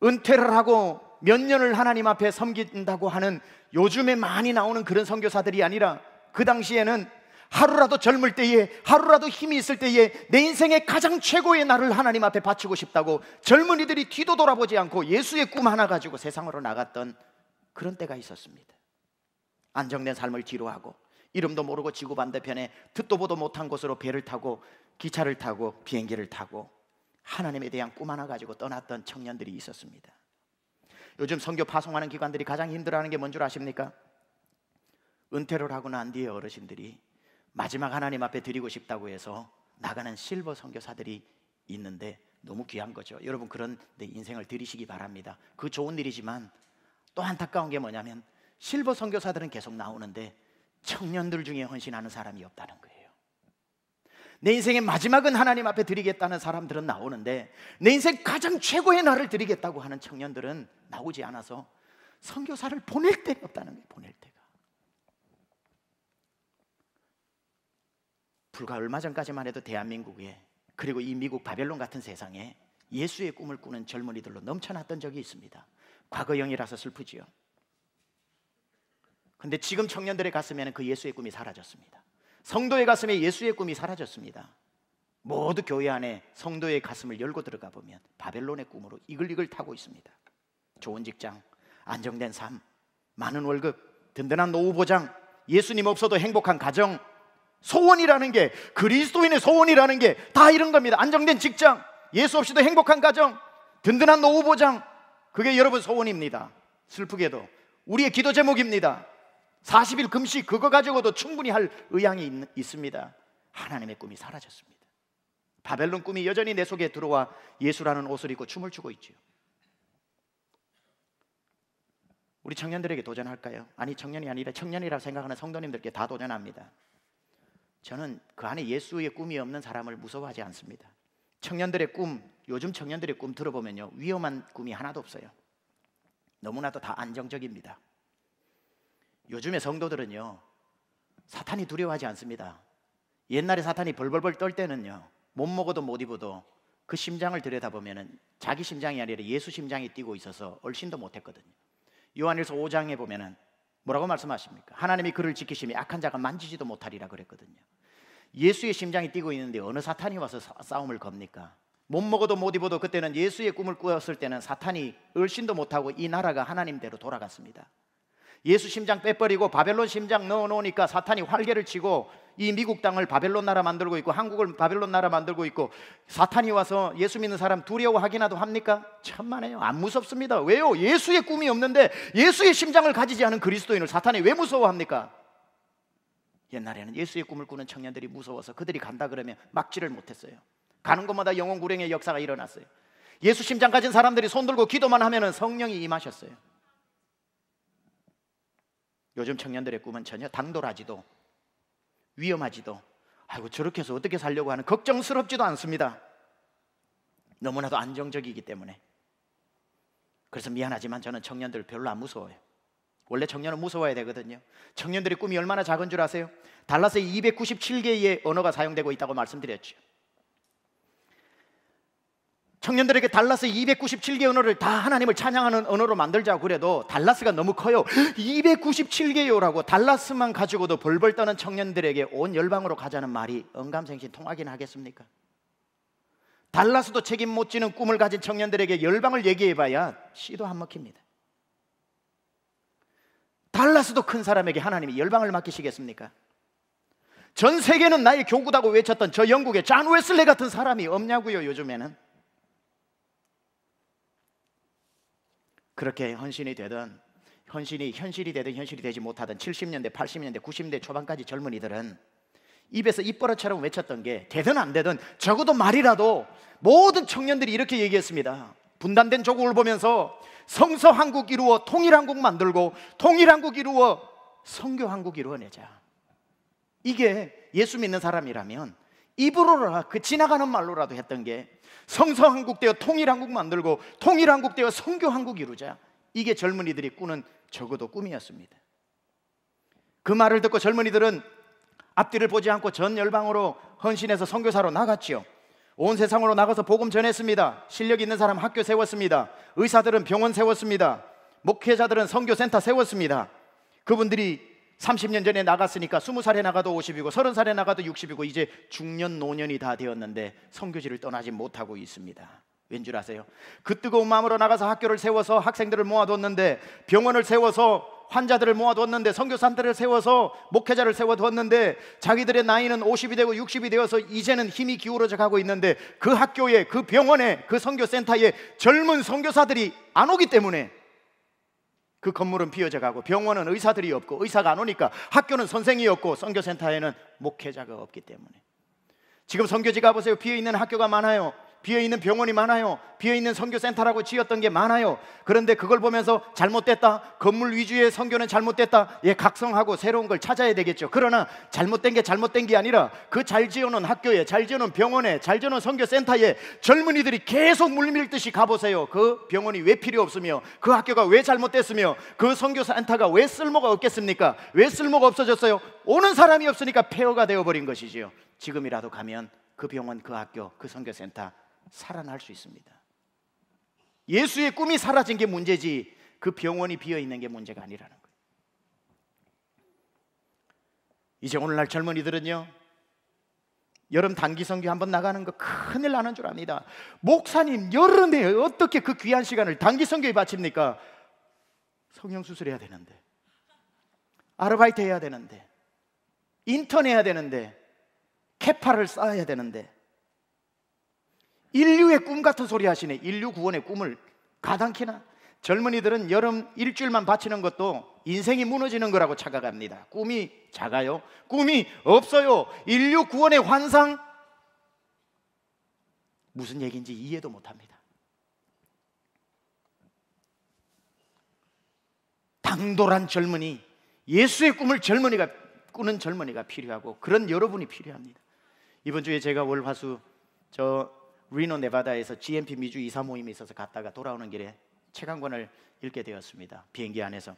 S1: 은퇴를 하고 몇 년을 하나님 앞에 섬긴다고 하는 요즘에 많이 나오는 그런 선교사들이 아니라 그 당시에는 하루라도 젊을 때에 하루라도 힘이 있을 때에 내 인생의 가장 최고의 날을 하나님 앞에 바치고 싶다고 젊은이들이 뒤도 돌아보지 않고 예수의 꿈 하나 가지고 세상으로 나갔던 그런 때가 있었습니다. 안정된 삶을 뒤로하고 이름도 모르고 지구 반대편에 듣도 보도 못한 곳으로 배를 타고 기차를 타고 비행기를 타고 하나님에 대한 꿈 하나 가지고 떠났던 청년들이 있었습니다. 요즘 선교 파송하는 기관들이 가장 힘들어하는 게 뭔 줄 아십니까? 은퇴를 하고 난 뒤에 어르신들이 마지막 하나님 앞에 드리고 싶다고 해서 나가는 실버 선교사들이 있는데 너무 귀한 거죠. 여러분 그런 내 인생을 드리시기 바랍니다. 그 좋은 일이지만 또 안타까운 게 뭐냐면 실버 선교사들은 계속 나오는데 청년들 중에 헌신하는 사람이 없다는 거예요. 내 인생의 마지막은 하나님 앞에 드리겠다는 사람들은 나오는데 내 인생 가장 최고의 날을 드리겠다고 하는 청년들은 나오지 않아서 선교사를 보낼 데가 없다는 거예요. 보낼 데가. 불과 얼마 전까지만 해도 대한민국에 그리고 이 미국 바벨론 같은 세상에 예수의 꿈을 꾸는 젊은이들로 넘쳐났던 적이 있습니다. 과거형이라서 슬프지요. 근데 지금 청년들의 가슴에는 그 예수의 꿈이 사라졌습니다. 성도의 가슴에 예수의 꿈이 사라졌습니다. 모두 교회 안에 성도의 가슴을 열고 들어가 보면 바벨론의 꿈으로 이글이글 타고 있습니다. 좋은 직장, 안정된 삶, 많은 월급, 든든한 노후 보장, 예수님 없어도 행복한 가정, 소원이라는 게 그리스도인의 소원이라는 게 다 이런 겁니다. 안정된 직장, 예수 없이도 행복한 가정, 든든한 노후 보장, 그게 여러분 소원입니다. 슬프게도 우리의 기도 제목입니다. 40일 금식 그거 가지고도 충분히 할 의향이 있, 있습니다. 하나님의 꿈이 사라졌습니다. 바벨론 꿈이 여전히 내 속에 들어와 예수라는 옷을 입고 춤을 추고 있지요. 우리 청년들에게 도전할까요? 아니 청년이 아니라 청년이라고 생각하는 성도님들께 다 도전합니다. 저는 그 안에 예수의 꿈이 없는 사람을 무서워하지 않습니다. 청년들의 꿈, 요즘 청년들의 꿈 들어보면요 위험한 꿈이 하나도 없어요. 너무나도 다 안정적입니다. 요즘의 성도들은요, 사탄이 두려워하지 않습니다. 옛날에 사탄이 벌벌벌 떨 때는요, 못 먹어도 못 입어도 그 심장을 들여다보면 자기 심장이 아니라 예수 심장이 뛰고 있어서 얼씬도 못했거든요. 요한일서 5장에 보면은 뭐라고 말씀하십니까? 하나님이 그를 지키심이 악한 자가 만지지도 못하리라 그랬거든요. 예수의 심장이 뛰고 있는데 어느 사탄이 와서 싸움을 겁니까? 못 먹어도 못 입어도 그때는 예수의 꿈을 꾸었을 때는 사탄이 얼씬도 못하고 이 나라가 하나님대로 돌아갔습니다. 예수 심장 빼버리고 바벨론 심장 넣어놓으니까 사탄이 활개를 치고 이 미국 땅을 바벨론 나라 만들고 있고 한국을 바벨론 나라 만들고 있고 사탄이 와서 예수 믿는 사람 두려워하기나도 합니까? 참만에요안 무섭습니다. 왜요? 예수의 꿈이 없는데 예수의 심장을 가지지 않은 그리스도인을 사탄이 왜 무서워합니까? 옛날에는 예수의 꿈을 꾸는 청년들이 무서워서 그들이 간다 그러면 막지를 못했어요. 가는 곳마다 영혼 구령의 역사가 일어났어요. 예수 심장 가진 사람들이 손 들고 기도만 하면 성령이 임하셨어요. 요즘 청년들의 꿈은 전혀 당돌하지도 위험하지도 아이고 저렇게 해서 어떻게 살려고 하는 걱정스럽지도 않습니다. 너무나도 안정적이기 때문에. 그래서 미안하지만 저는 청년들 별로 안 무서워요. 원래 청년은 무서워야 되거든요. 청년들의 꿈이 얼마나 작은 줄 아세요? 달라서 297개의 언어가 사용되고 있다고 말씀드렸죠. 청년들에게 달라스 297개 언어를 다 하나님을 찬양하는 언어로 만들자고 그래도 달라스가 너무 커요. 297개요라고 달라스만 가지고도 벌벌 떠는 청년들에게 온 열방으로 가자는 말이 언감생신 통하긴 하겠습니까? 달라스도 책임 못 지는 꿈을 가진 청년들에게 열방을 얘기해봐야 시도 안 먹힙니다. 달라스도 큰 사람에게 하나님이 열방을 맡기시겠습니까? 전 세계는 나의 교구다고 외쳤던 저 영국의 잔 웨슬레 같은 사람이 없냐고요, 요즘에는. 그렇게 헌신이 되든 헌신이 현실이 되든 현실이 되지 못하든 70년대, 80년대, 90년대 초반까지 젊은이들은 입에서 입버릇처럼 외쳤던 게 되든 안 되든 적어도 말이라도 모든 청년들이 이렇게 얘기했습니다. 분단된 조국을 보면서 성서 한국 이루어 통일 한국 만들고 통일 한국 이루어 성교 한국 이루어내자. 이게 예수 믿는 사람이라면 입으로라 그 지나가는 말로라도 했던 게 성서한국 되어 통일한국 만들고 통일한국 되어 성교한국 이루자 이게 젊은이들이 꾸는 적어도 꿈이었습니다 그 말을 듣고 젊은이들은 앞뒤를 보지 않고 전 열방으로 헌신해서 성교사로 나갔지요 온 세상으로 나가서 복음 전했습니다 실력 있는 사람 학교 세웠습니다 의사들은 병원 세웠습니다 목회자들은 성교센터 세웠습니다 그분들이 30년 전에 나갔으니까 20살에 나가도 50이고 30살에 나가도 60이고 이제 중년 노년이 다 되었는데 성교지를 떠나지 못하고 있습니다. 왠 줄 아세요? 그 뜨거운 마음으로 나가서 학교를 세워서 학생들을 모아뒀는데 병원을 세워서 환자들을 모아뒀는데 성교사들을 세워서 목회자를 세워뒀는데 자기들의 나이는 50이 되고 60이 되어서 이제는 힘이 기울어져 가고 있는데 그 학교에 그 병원에 그성교센터에 젊은 성교사들이안 오기 때문에 그 건물은 비어져 가고 병원은 의사들이 없고 의사가 안 오니까 학교는 선생이 없고 선교센터에는 목회자가 없기 때문에 지금 선교지 가보세요 비어있는 학교가 많아요 비어있는 병원이 많아요. 비어있는 선교센터라고 지었던 게 많아요. 그런데 그걸 보면서 잘못됐다. 건물 위주의 선교는 잘못됐다. 예, 각성하고 새로운 걸 찾아야 되겠죠. 그러나 잘못된 게 잘못된 게 아니라 그 잘 지어놓은 학교에, 잘 지어놓은 병원에, 잘 지어놓은 선교센터에 젊은이들이 계속 물밀듯이 가보세요. 그 병원이 왜 필요 없으며, 그 학교가 왜 잘못됐으며, 그 선교센터가 왜 쓸모가 없겠습니까? 왜 쓸모가 없어졌어요? 오는 사람이 없으니까 폐허가 되어버린 것이지요. 지금이라도 가면 그 병원, 그 학교, 그 선교센터 살아날 수 있습니다. 예수의 꿈이 사라진 게 문제지 그 병원이 비어 있는 게 문제가 아니라는 거예요. 이제 오늘날 젊은이들은요. 여름 단기 선교 한번 나가는 거 큰일 나는 줄 압니다. 목사님 여름에 어떻게 그 귀한 시간을 단기 선교에 바칩니까? 성형 수술해야 되는데. 아르바이트 해야 되는데. 인턴 해야 되는데. 캐파를 쌓아야 되는데. 인류의 꿈 같은 소리 하시네. 인류 구원의 꿈을 가당키나? 젊은이들은 여름 일주일만 바치는 것도 인생이 무너지는 거라고 착각합니다. 꿈이 작아요. 꿈이 없어요. 인류 구원의 환상 무슨 얘기인지 이해도 못 합니다. 당돌한 젊은이, 예수의 꿈을 젊은이가 꾸는 젊은이가 필요하고 그런 여러분이 필요합니다. 이번 주에 제가 월화수 저 리노 네바다에서 GMP 미주 이사 모임이 있어서 갔다가 돌아오는 길에 책 한 권을 읽게 되었습니다. 비행기 안에서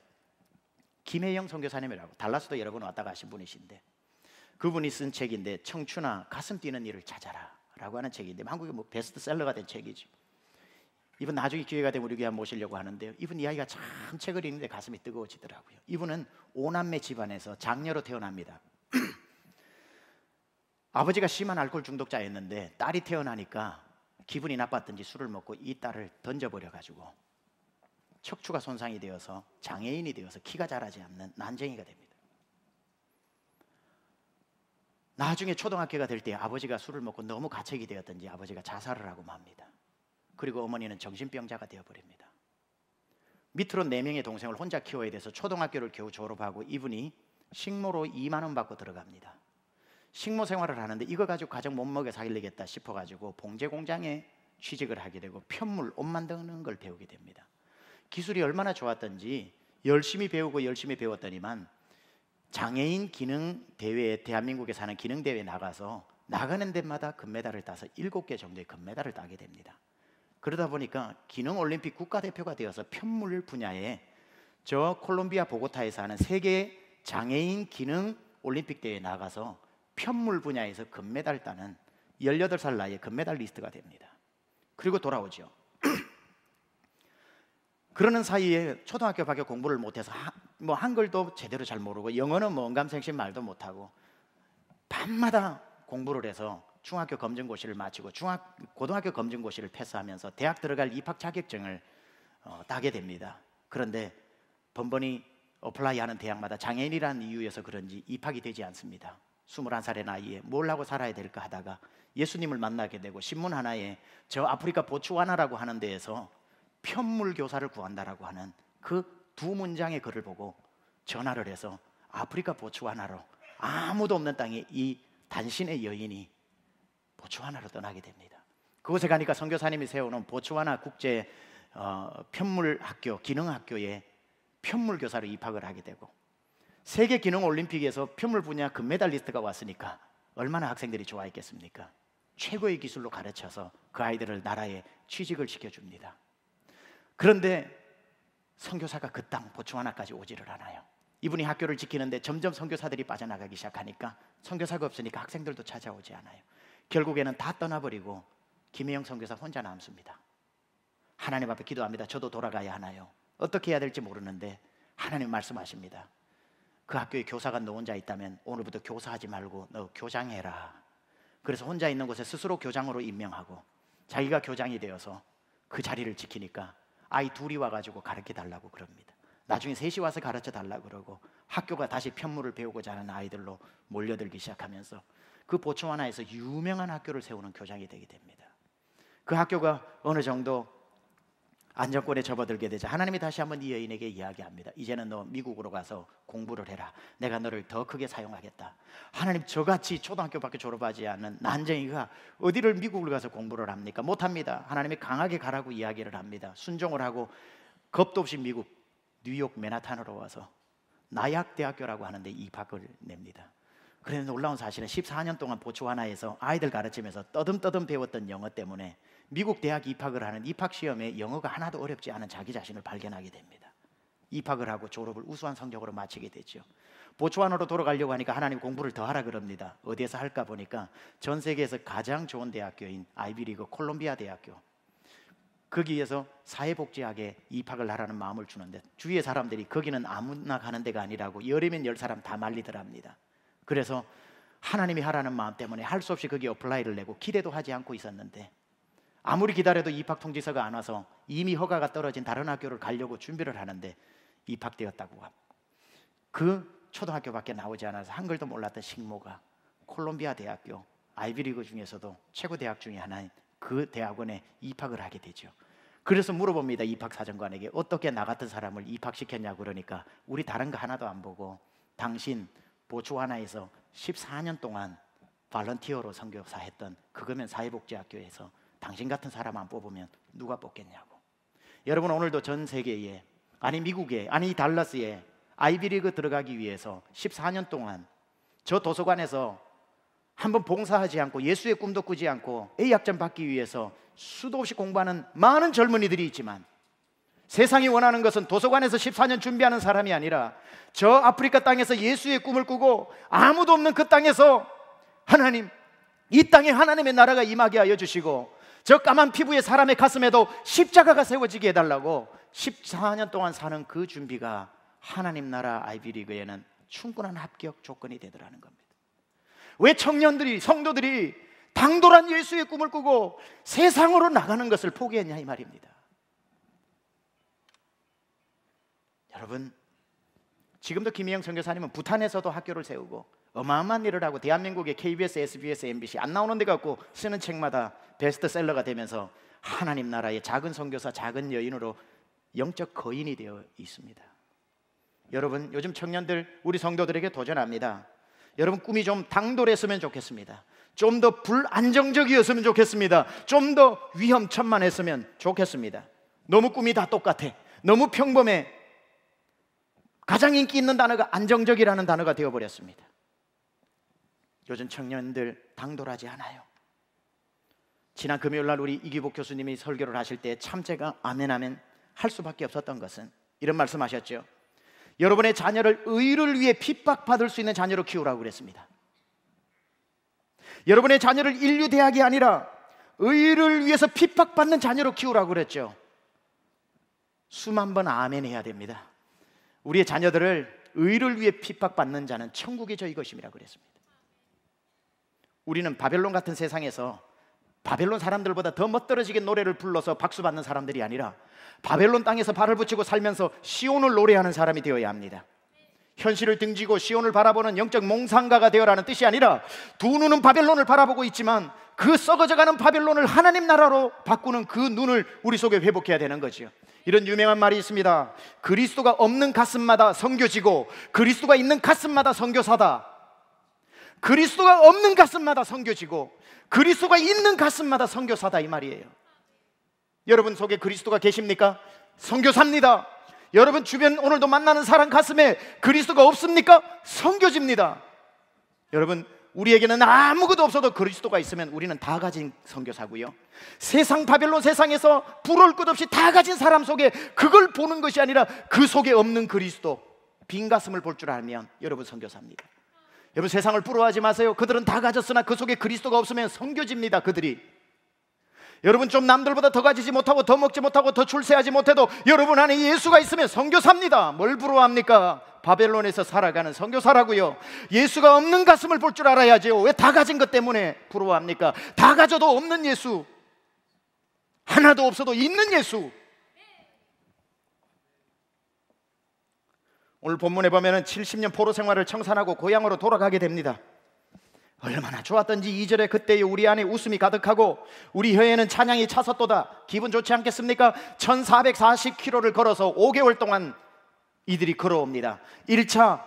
S1: 김혜영 선교사님이라고 달라스도 여러 번 왔다 가신 분이신데 그분이 쓴 책인데 청춘아 가슴 뛰는 일을 찾아라라고 하는 책인데 한국의 뭐 베스트셀러가 된 책이죠. 이분 나중에 기회가 되면 우리 교회 모시려고 하는데요. 이분 이야기가 참 책을 읽는데 가슴이 뜨거워지더라고요. 이분은 오남매 집안에서 장녀로 태어납니다. 아버지가 심한 알코올 중독자였는데 딸이 태어나니까 기분이 나빴던지 술을 먹고 이 딸을 던져버려 가지고 척추가 손상이 되어서 장애인이 되어서 키가 자라지 않는 난쟁이가 됩니다. 나중에 초등학교가 될 때 아버지가 술을 먹고 너무 가책이 되었든지 아버지가 자살을 하고 맙니다. 그리고 어머니는 정신병자가 되어버립니다. 밑으로 네 명의 동생을 혼자 키워야 돼서 초등학교를 겨우 졸업하고 이분이 식모로 2만 원 받고 들어갑니다. 식모 생활을 하는데 이거 가지고 가정 못 먹여 살리겠다 싶어 가지고 봉제 공장에 취직을 하게 되고 편물 옷 만드는 걸 배우게 됩니다. 기술이 얼마나 좋았던지 열심히 배우고 열심히 배웠더니만 장애인 기능 대회에 대한민국에 사는 기능 대회에 나가서 나가는 데마다 금메달을 따서 일곱 개 정도의 금메달을 따게 됩니다. 그러다 보니까 기능 올림픽 국가대표가 되어서 편물 분야에 저 콜롬비아 보고타에서 하는 세계 장애인 기능 올림픽 대회에 나가서 편물 분야에서 금메달 따는 18살 나이에 금메달리스트가 됩니다. 그리고 돌아오죠. 그러는 사이에 초등학교 밖에 공부를 못해서 하, 뭐 한글도 제대로 잘 모르고 영어는 뭔감생심 뭐 말도 못하고 밤마다 공부를 해서 중학교 검정고시를 마치고 중학 고등학교 검정고시를 패스하면서 대학 들어갈 입학 자격증을 어, 따게 됩니다. 그런데 번번이 어플라이하는 대학마다 장애인이라는 이유에서 그런지 입학이 되지 않습니다. 21살의 나이에 뭘 하고 살아야 될까 하다가 예수님을 만나게 되고 신문 하나에 저 아프리카 보츠와나라고 하는 데에서 편물 교사를 구한다라고 하는 그 두 문장의 글을 보고 전화를 해서 아프리카 보츠와나로 아무도 없는 땅에 이 단신의 여인이 보츠와나로 떠나게 됩니다. 그곳에 가니까 선교사님이 세우는 보츠와나 국제 어, 편물 학교 기능 학교에 편물 교사로 입학을 하게 되고 세계 기능 올림픽에서 표물 분야 금메달리스트가 왔으니까 얼마나 학생들이 좋아했겠습니까? 최고의 기술로 가르쳐서 그 아이들을 나라에 취직을 시켜줍니다. 그런데 선교사가 그 땅 보충 하나까지 오지를 않아요. 이분이 학교를 지키는데 점점 선교사들이 빠져나가기 시작하니까 선교사가 없으니까 학생들도 찾아오지 않아요. 결국에는 다 떠나버리고 김혜영 선교사 혼자 남습니다. 하나님 앞에 기도합니다. 저도 돌아가야 하나요? 어떻게 해야 될지 모르는데 하나님 말씀하십니다. 그 학교에 교사가 너 혼자 있다면 오늘부터 교사하지 말고 너 교장해라. 그래서 혼자 있는 곳에 스스로 교장으로 임명하고 자기가 교장이 되어서 그 자리를 지키니까 아이 둘이 와가지고 가르쳐 달라고 그럽니다. 나중에 셋이 와서 가르쳐 달라 고 그러고 학교가 다시 편물을 배우고자 하는 아이들로 몰려들기 시작하면서 그 보충 하나에서 유명한 학교를 세우는 교장이 되게 됩니다. 그 학교가 어느 정도 안정권에 접어들게 되자 하나님이 다시 한번 이 여인에게 이야기합니다. 이제는 너 미국으로 가서 공부를 해라. 내가 너를 더 크게 사용하겠다. 하나님 저같이 초등학교밖에 졸업하지 않는 난쟁이가 어디를 미국을 가서 공부를 합니까? 못합니다. 하나님이 강하게 가라고 이야기를 합니다. 순종을 하고 겁도 없이 미국 뉴욕 맨하탄으로 와서 나약대학교라고 하는데 입학을 냅니다. 그런데 놀라운 사실은 14년 동안 보츠와나에서 아이들 가르치면서 떠듬떠듬 배웠던 영어 때문에 미국 대학 입학을 하는 입학 시험에 영어가 하나도 어렵지 않은 자기 자신을 발견하게 됩니다. 입학을 하고 졸업을 우수한 성적으로 마치게 되죠. 보츠완으로 돌아가려고 하니까 하나님 공부를 더 하라 그럽니다. 어디에서 할까 보니까 전 세계에서 가장 좋은 대학교인 아이비리그 콜롬비아 대학교 거기에서 사회복지학에 입학을 하라는 마음을 주는데 주위의 사람들이 거기는 아무나 가는 데가 아니라고 열이면 열 사람 다 말리더랍니다. 그래서 하나님이 하라는 마음 때문에 할 수 없이 거기 어플라이를 내고 기대도 하지 않고 있었는데 아무리 기다려도 입학 통지서가 안 와서 이미 허가가 떨어진 다른 학교를 가려고 준비를 하는데 입학되었다고 합니다. 그 초등학교밖에 나오지 않아서 한글도 몰랐던 식모가 콜롬비아 대학교 아이비리그 중에서도 최고 대학 중의 하나인 그 대학원에 입학을 하게 되죠. 그래서 물어봅니다. 입학 사정관에게 어떻게 나 같은 사람을 입학시켰냐 그러니까 우리 다른 거 하나도 안 보고 당신 보츠와나에서 14년 동안 발런티어로 선교사 했던 그거면 사회복지학교에서 당신 같은 사람 안 뽑으면 누가 뽑겠냐고. 여러분 오늘도 전 세계에 아니 미국에 아니 달라스에 아이비리그 들어가기 위해서 14년 동안 저 도서관에서 한번 봉사하지 않고 예수의 꿈도 꾸지 않고 A약점 받기 위해서 수도 없이 공부하는 많은 젊은이들이 있지만 세상이 원하는 것은 도서관에서 14년 준비하는 사람이 아니라 저 아프리카 땅에서 예수의 꿈을 꾸고 아무도 없는 그 땅에서 하나님 이 땅에 하나님의 나라가 임하게 하여 주시고 저 까만 피부의 사람의 가슴에도 십자가가 세워지게 해달라고 14년 동안 사는 그 준비가 하나님 나라 아이비리그에는 충분한 합격 조건이 되더라는 겁니다. 왜 청년들이, 성도들이 당돌한 예수의 꿈을 꾸고 세상으로 나가는 것을 포기했냐 이 말입니다. 여러분, 지금도 김희영 선교사님은 부탄에서도 학교를 세우고 어마어마한 일을 하고 대한민국의 KBS, SBS, MBC 안 나오는 데 갖고 쓰는 책마다 베스트셀러가 되면서 하나님 나라의 작은 선교사, 작은 여인으로 영적 거인이 되어 있습니다. 여러분, 요즘 청년들 우리 성도들에게 도전합니다. 여러분 꿈이 좀 당돌했으면 좋겠습니다. 좀 더 불안정적이었으면 좋겠습니다. 좀 더 위험천만했으면 좋겠습니다. 너무 꿈이 다 똑같아. 너무 평범해. 가장 인기 있는 단어가 안정적이라는 단어가 되어버렸습니다. 요즘 청년들 당돌하지 않아요. 지난 금요일 날 우리 이기복 교수님이 설교를 하실 때 참 제가 아멘 아멘 할 수밖에 없었던 것은 이런 말씀하셨죠. 여러분의 자녀를 의를 위해 핍박받을 수 있는 자녀로 키우라고 그랬습니다. 여러분의 자녀를 인류 대학이 아니라 의를 위해서 핍박받는 자녀로 키우라고 그랬죠. 수만 번 아멘 해야 됩니다. 우리의 자녀들을 의를 위해 핍박받는 자는 천국의 저희 것임이라고 그랬습니다. 우리는 바벨론 같은 세상에서 바벨론 사람들보다 더멋떨어지게 노래를 불러서 박수 받는 사람들이 아니라 바벨론 땅에서 발을 붙이고 살면서 시온을 노래하는 사람이 되어야 합니다. 현실을 등지고 시온을 바라보는 영적 몽상가가 되어라는 뜻이 아니라 두 눈은 바벨론을 바라보고 있지만 그 썩어져가는 바벨론을 하나님 나라로 바꾸는 그 눈을 우리 속에 회복해야 되는 거지요. 이런 유명한 말이 있습니다. 그리스도가 없는 가슴마다 성교지고 그리스도가 있는 가슴마다 성교사다. 그리스도가 없는 가슴마다 성교지고 그리스도가 있는 가슴마다 성교사다 이 말이에요. 여러분 속에 그리스도가 계십니까? 성교사입니다. 여러분 주변 오늘도 만나는 사람 가슴에 그리스도가 없습니까? 성교지입니다. 여러분 우리에게는 아무것도 없어도 그리스도가 있으면 우리는 다 가진 성교사고요. 세상 바벨론 세상에서 부러울 것 없이 다 가진 사람 속에 그걸 보는 것이 아니라 그 속에 없는 그리스도 빈 가슴을 볼 줄 알면 여러분 성교사입니다. 여러분 세상을 부러워하지 마세요. 그들은 다 가졌으나 그 속에 그리스도가 없으면 성교집니다. 그들이. 여러분 좀 남들보다 더 가지지 못하고 더 먹지 못하고 더 출세하지 못해도 여러분 안에 예수가 있으면 성교사입니다. 뭘 부러워합니까? 바벨론에서 살아가는 성교사라고요. 예수가 없는 가슴을 볼 줄 알아야지요. 왜 다 가진 것 때문에 부러워합니까? 다 가져도 없는 예수. 하나도 없어도 있는 예수. 오늘 본문에 보면 70년 포로 생활을 청산하고 고향으로 돌아가게 됩니다. 얼마나 좋았던지 이절에 그때의 우리 안에 웃음이 가득하고 우리 혀에는 찬양이 차서도다 기분 좋지 않겠습니까? 1440km를 걸어서 5개월 동안 이들이 걸어옵니다. 1차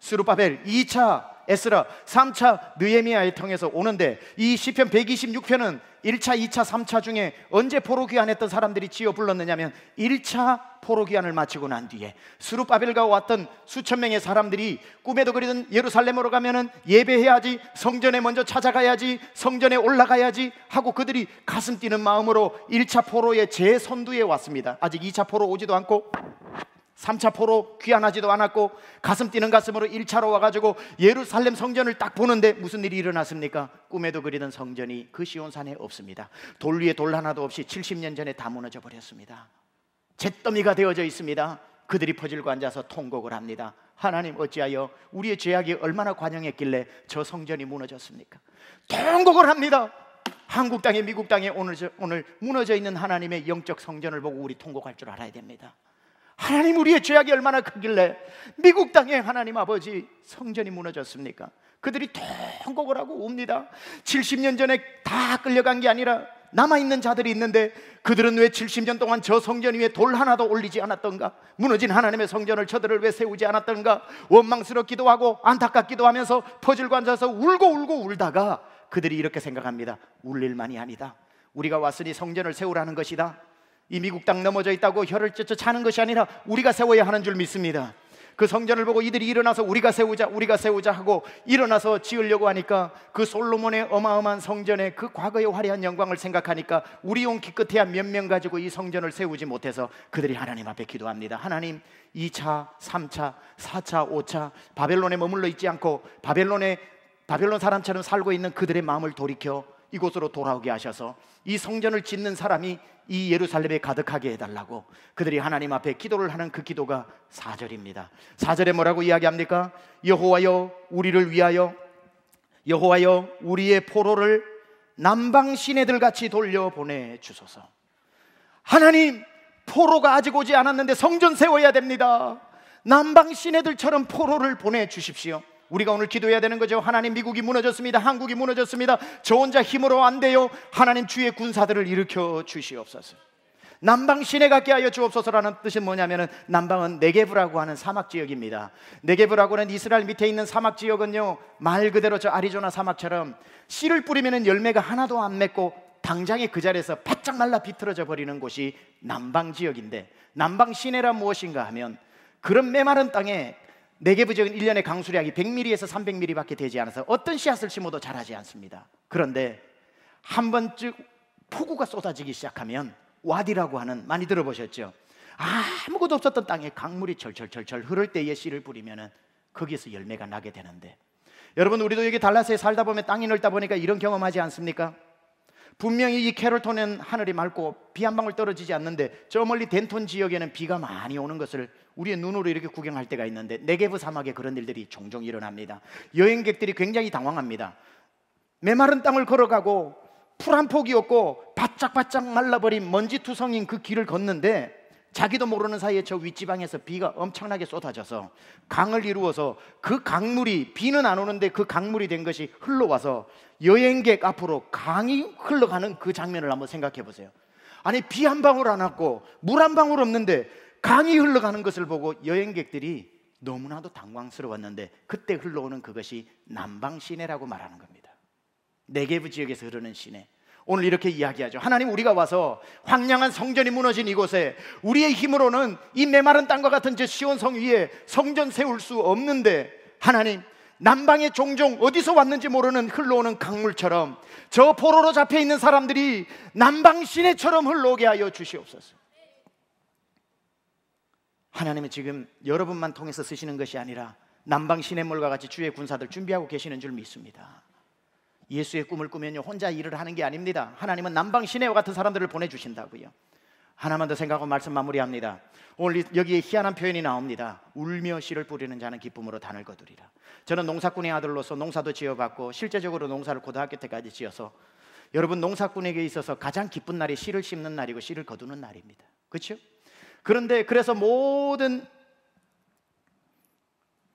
S1: 수르바벨, 2차 에스라, 3차 느헤미아를 통해서 오는데 이 시편 126편은 1차, 2차, 3차 중에 언제 포로 귀환했던 사람들이 지어 불렀느냐면 1차 포로 귀환을 마치고 난 뒤에 수룹바벨과 왔던 수천 명의 사람들이 꿈에도 그리던 예루살렘으로 가면은 예배해야지 성전에 먼저 찾아가야지 성전에 올라가야지 하고 그들이 가슴 뛰는 마음으로 1차 포로의 제선두에 왔습니다. 아직 2차 포로 오지도 않고 3차 포로 귀환하지도 않았고 가슴 뛰는 가슴으로 1차로 와가지고 예루살렘 성전을 딱 보는데 무슨 일이 일어났습니까? 꿈에도 그리던 성전이 그 시온산에 없습니다. 돌 위에 돌 하나도 없이 70년 전에 다 무너져 버렸습니다. 잿더미가 되어져 있습니다. 그들이 퍼질고 앉아서 통곡을 합니다. 하나님 어찌하여 우리의 죄악이 얼마나 관영했길래 저 성전이 무너졌습니까? 통곡을 합니다. 한국 땅에 미국 땅에 오늘, 오늘 무너져 있는 하나님의 영적 성전을 보고 우리 통곡할 줄 알아야 됩니다. 하나님 우리의 죄악이 얼마나 크길래 미국 땅에 하나님 아버지 성전이 무너졌습니까? 그들이 통곡을 하고 옵니다. 70년 전에 다 끌려간 게 아니라 남아있는 자들이 있는데 그들은 왜 70년 동안 저 성전 위에 돌 하나도 올리지 않았던가? 무너진 하나님의 성전을 저들을 왜 세우지 않았던가? 원망스럽기도 하고 안타깝기도 하면서 퍼즐고 앉아서 울고 울고 울다가 그들이 이렇게 생각합니다. 울릴만이 아니다. 우리가 왔으니 성전을 세우라는 것이다. 이 미국 땅 넘어져 있다고 혀를 찢어 차는 것이 아니라 우리가 세워야 하는 줄 믿습니다. 그 성전을 보고 이들이 일어나서 우리가 세우자, 우리가 세우자 하고 일어나서 지으려고 하니까 그 솔로몬의 어마어마한 성전의 그 과거의 화려한 영광을 생각하니까 우리 용 기껏해야 몇명 가지고 이 성전을 세우지 못해서 그들이 하나님 앞에 기도합니다. 하나님, 2차, 3차, 4차, 5차 바벨론에 머물러 있지 않고 바벨론에 바벨론 사람처럼 살고 있는 그들의 마음을 돌이켜 이곳으로 돌아오게 하셔서 이 성전을 짓는 사람이 이 예루살렘에 가득하게 해달라고 그들이 하나님 앞에 기도를 하는 그 기도가 4절입니다. 4절에 뭐라고 이야기합니까? 여호와여 우리를 위하여 여호와여 우리의 포로를 남방 시내들 같이 돌려 보내 주소서. 하나님 포로가 아직 오지 않았는데 성전 세워야 됩니다. 남방 시내들처럼 포로를 보내 주십시오. 우리가 오늘 기도해야 되는 거죠. 하나님 미국이 무너졌습니다. 한국이 무너졌습니다. 저 혼자 힘으로 안 돼요. 하나님 주의 군사들을 일으켜 주시옵소서. 남방 시내 갖게 하여 주옵소서라는 뜻이 뭐냐면은 남방은 네게브라고 하는 사막 지역입니다. 네게브라고는 이스라엘 밑에 있는 사막 지역은요 말 그대로 저 아리조나 사막처럼 씨를 뿌리면은 열매가 하나도 안 맺고 당장에 그 자리에서 바짝 말라 비틀어져 버리는 곳이 남방 지역인데 남방 시내란 무엇인가 하면 그런 메마른 땅에 내개부적인 일년의 강수량이 100mm에서 300mm밖에 되지 않아서 어떤 씨앗을 심어도 자라지 않습니다. 그런데 한 번쯤 폭우가 쏟아지기 시작하면 와디라고 하는 많이 들어보셨죠? 아무것도 없었던 땅에 강물이 철철철철 흐를 때에 씨를 뿌리면은 거기에서 열매가 나게 되는데 여러분 우리도 여기 달라스에 살다 보면 땅이 넓다 보니까 이런 경험하지 않습니까? 분명히 이 캐롤톤은 하늘이 맑고 비 한 방울 떨어지지 않는데 저 멀리 덴톤 지역에는 비가 많이 오는 것을 우리의 눈으로 이렇게 구경할 때가 있는데 네게브 사막에 그런 일들이 종종 일어납니다. 여행객들이 굉장히 당황합니다. 메마른 땅을 걸어가고 풀 한 폭이 없고 바짝바짝 말라버린 먼지투성인 그 길을 걷는데 자기도 모르는 사이에 저 윗지방에서 비가 엄청나게 쏟아져서 강을 이루어서 그 강물이 비는 안 오는데 그 강물이 된 것이 흘러와서 여행객 앞으로 강이 흘러가는 그 장면을 한번 생각해 보세요. 아니 비 한 방울 안 왔고 물 한 방울 없는데 강이 흘러가는 것을 보고 여행객들이 너무나도 당황스러웠는데 그때 흘러오는 그것이 남방 시내라고 말하는 겁니다. 내게부 지역에서 흐르는 시내. 오늘 이렇게 이야기하죠. 하나님 우리가 와서 황량한 성전이 무너진 이곳에 우리의 힘으로는 이 메마른 땅과 같은 제 시온성 위에 성전 세울 수 없는데 하나님 남방에 종종 어디서 왔는지 모르는 흘러오는 강물처럼 저 포로로 잡혀 있는 사람들이 남방 시내처럼 흘러오게 하여 주시옵소서. 하나님이 지금 여러분만 통해서 쓰시는 것이 아니라 남방 시냇물과 같이 주의 군사들 준비하고 계시는 줄 믿습니다. 예수의 꿈을 꾸면요 혼자 일을 하는 게 아닙니다. 하나님은 남방 시내와 같은 사람들을 보내주신다고요. 하나만 더 생각하고 말씀 마무리합니다. 오늘 여기에 희한한 표현이 나옵니다. 울며 씨를 뿌리는 자는 기쁨으로 단을 거두리라. 저는 농사꾼의 아들로서 농사도 지어봤고 실제적으로 농사를 고등학교 때까지 지어서 여러분 농사꾼에게 있어서 가장 기쁜 날이 씨를 심는 날이고 씨를 거두는 날입니다. 그렇죠? 그런데 그래서 모든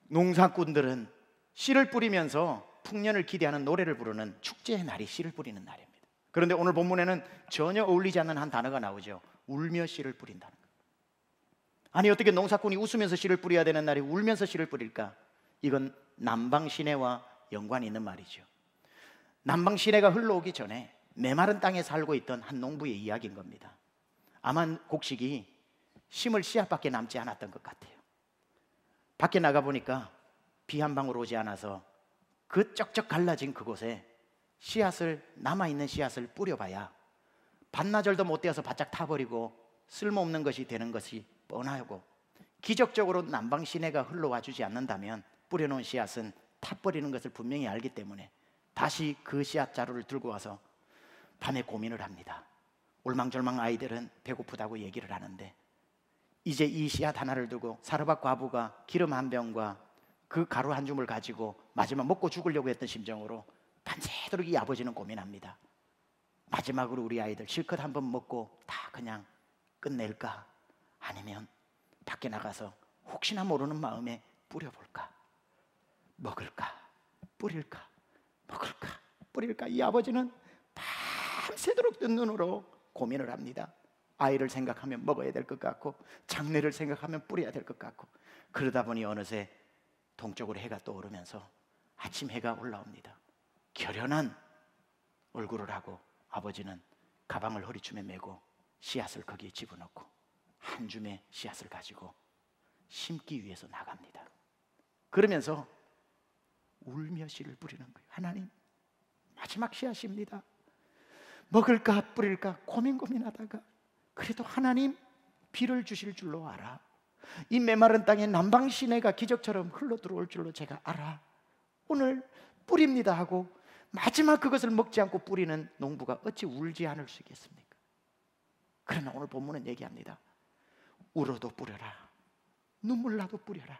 S1: 농사꾼들은 씨를 뿌리면서 풍년을 기대하는 노래를 부르는 축제의 날이 씨를 뿌리는 날입니다. 그런데 오늘 본문에는 전혀 어울리지 않는 한 단어가 나오죠. 울며 씨를 뿌린다는 것. 아니 어떻게 농사꾼이 웃으면서 씨를 뿌려야 되는 날이 울면서 씨를 뿌릴까? 이건 남방 시내와 연관이 있는 말이죠. 남방 시내가 흘러오기 전에 메마른 땅에 살고 있던 한 농부의 이야기인 겁니다. 아마 곡식이 심을 씨앗밖에 남지 않았던 것 같아요. 밖에 나가 보니까 비 한 방울 오지 않아서 그 쩍쩍 갈라진 그곳에 씨앗을 남아 있는 씨앗을 뿌려봐야 반나절도 못 되어서 바짝 타버리고 쓸모없는 것이 되는 것이 뻔하고 기적적으로 난방 시내가 흘러와 주지 않는다면 뿌려놓은 씨앗은 타버리는 것을 분명히 알기 때문에 다시 그 씨앗 자루를 들고 와서 밤에 고민을 합니다. 올망절망 아이들은 배고프다고 얘기를 하는데 이제 이 씨앗 하나를 두고 사르밧 과부가 기름 한 병과 그 가루 한 줌을 가지고 마지막 먹고 죽으려고 했던 심정으로 밤새도록 이 아버지는 고민합니다. 마지막으로 우리 아이들 실컷 한번 먹고 다 그냥 끝낼까? 아니면 밖에 나가서 혹시나 모르는 마음에 뿌려볼까? 먹을까? 뿌릴까? 먹을까? 뿌릴까? 이 아버지는 밤새도록 뜬 눈으로 고민을 합니다. 아이를 생각하면 먹어야 될 것 같고 장례를 생각하면 뿌려야 될 것 같고 그러다 보니 어느새 동쪽으로 해가 떠오르면서 아침 해가 올라옵니다. 결연한 얼굴을 하고 아버지는 가방을 허리춤에 메고 씨앗을 거기에 집어넣고 한 줌의 씨앗을 가지고 심기 위해서 나갑니다. 그러면서 울며 씨를 뿌리는 거예요. 하나님 마지막 씨앗입니다. 먹을까 뿌릴까 고민 고민하다가 그래도 하나님 비를 주실 줄로 알아. 이 메마른 땅에 남방 시내가 기적처럼 흘러 들어올 줄로 제가 알아. 오늘 뿌립니다 하고 마지막 그것을 먹지 않고 뿌리는 농부가 어찌 울지 않을 수 있겠습니까? 그러나 오늘 본문은 얘기합니다. 울어도 뿌려라. 눈물 나도 뿌려라.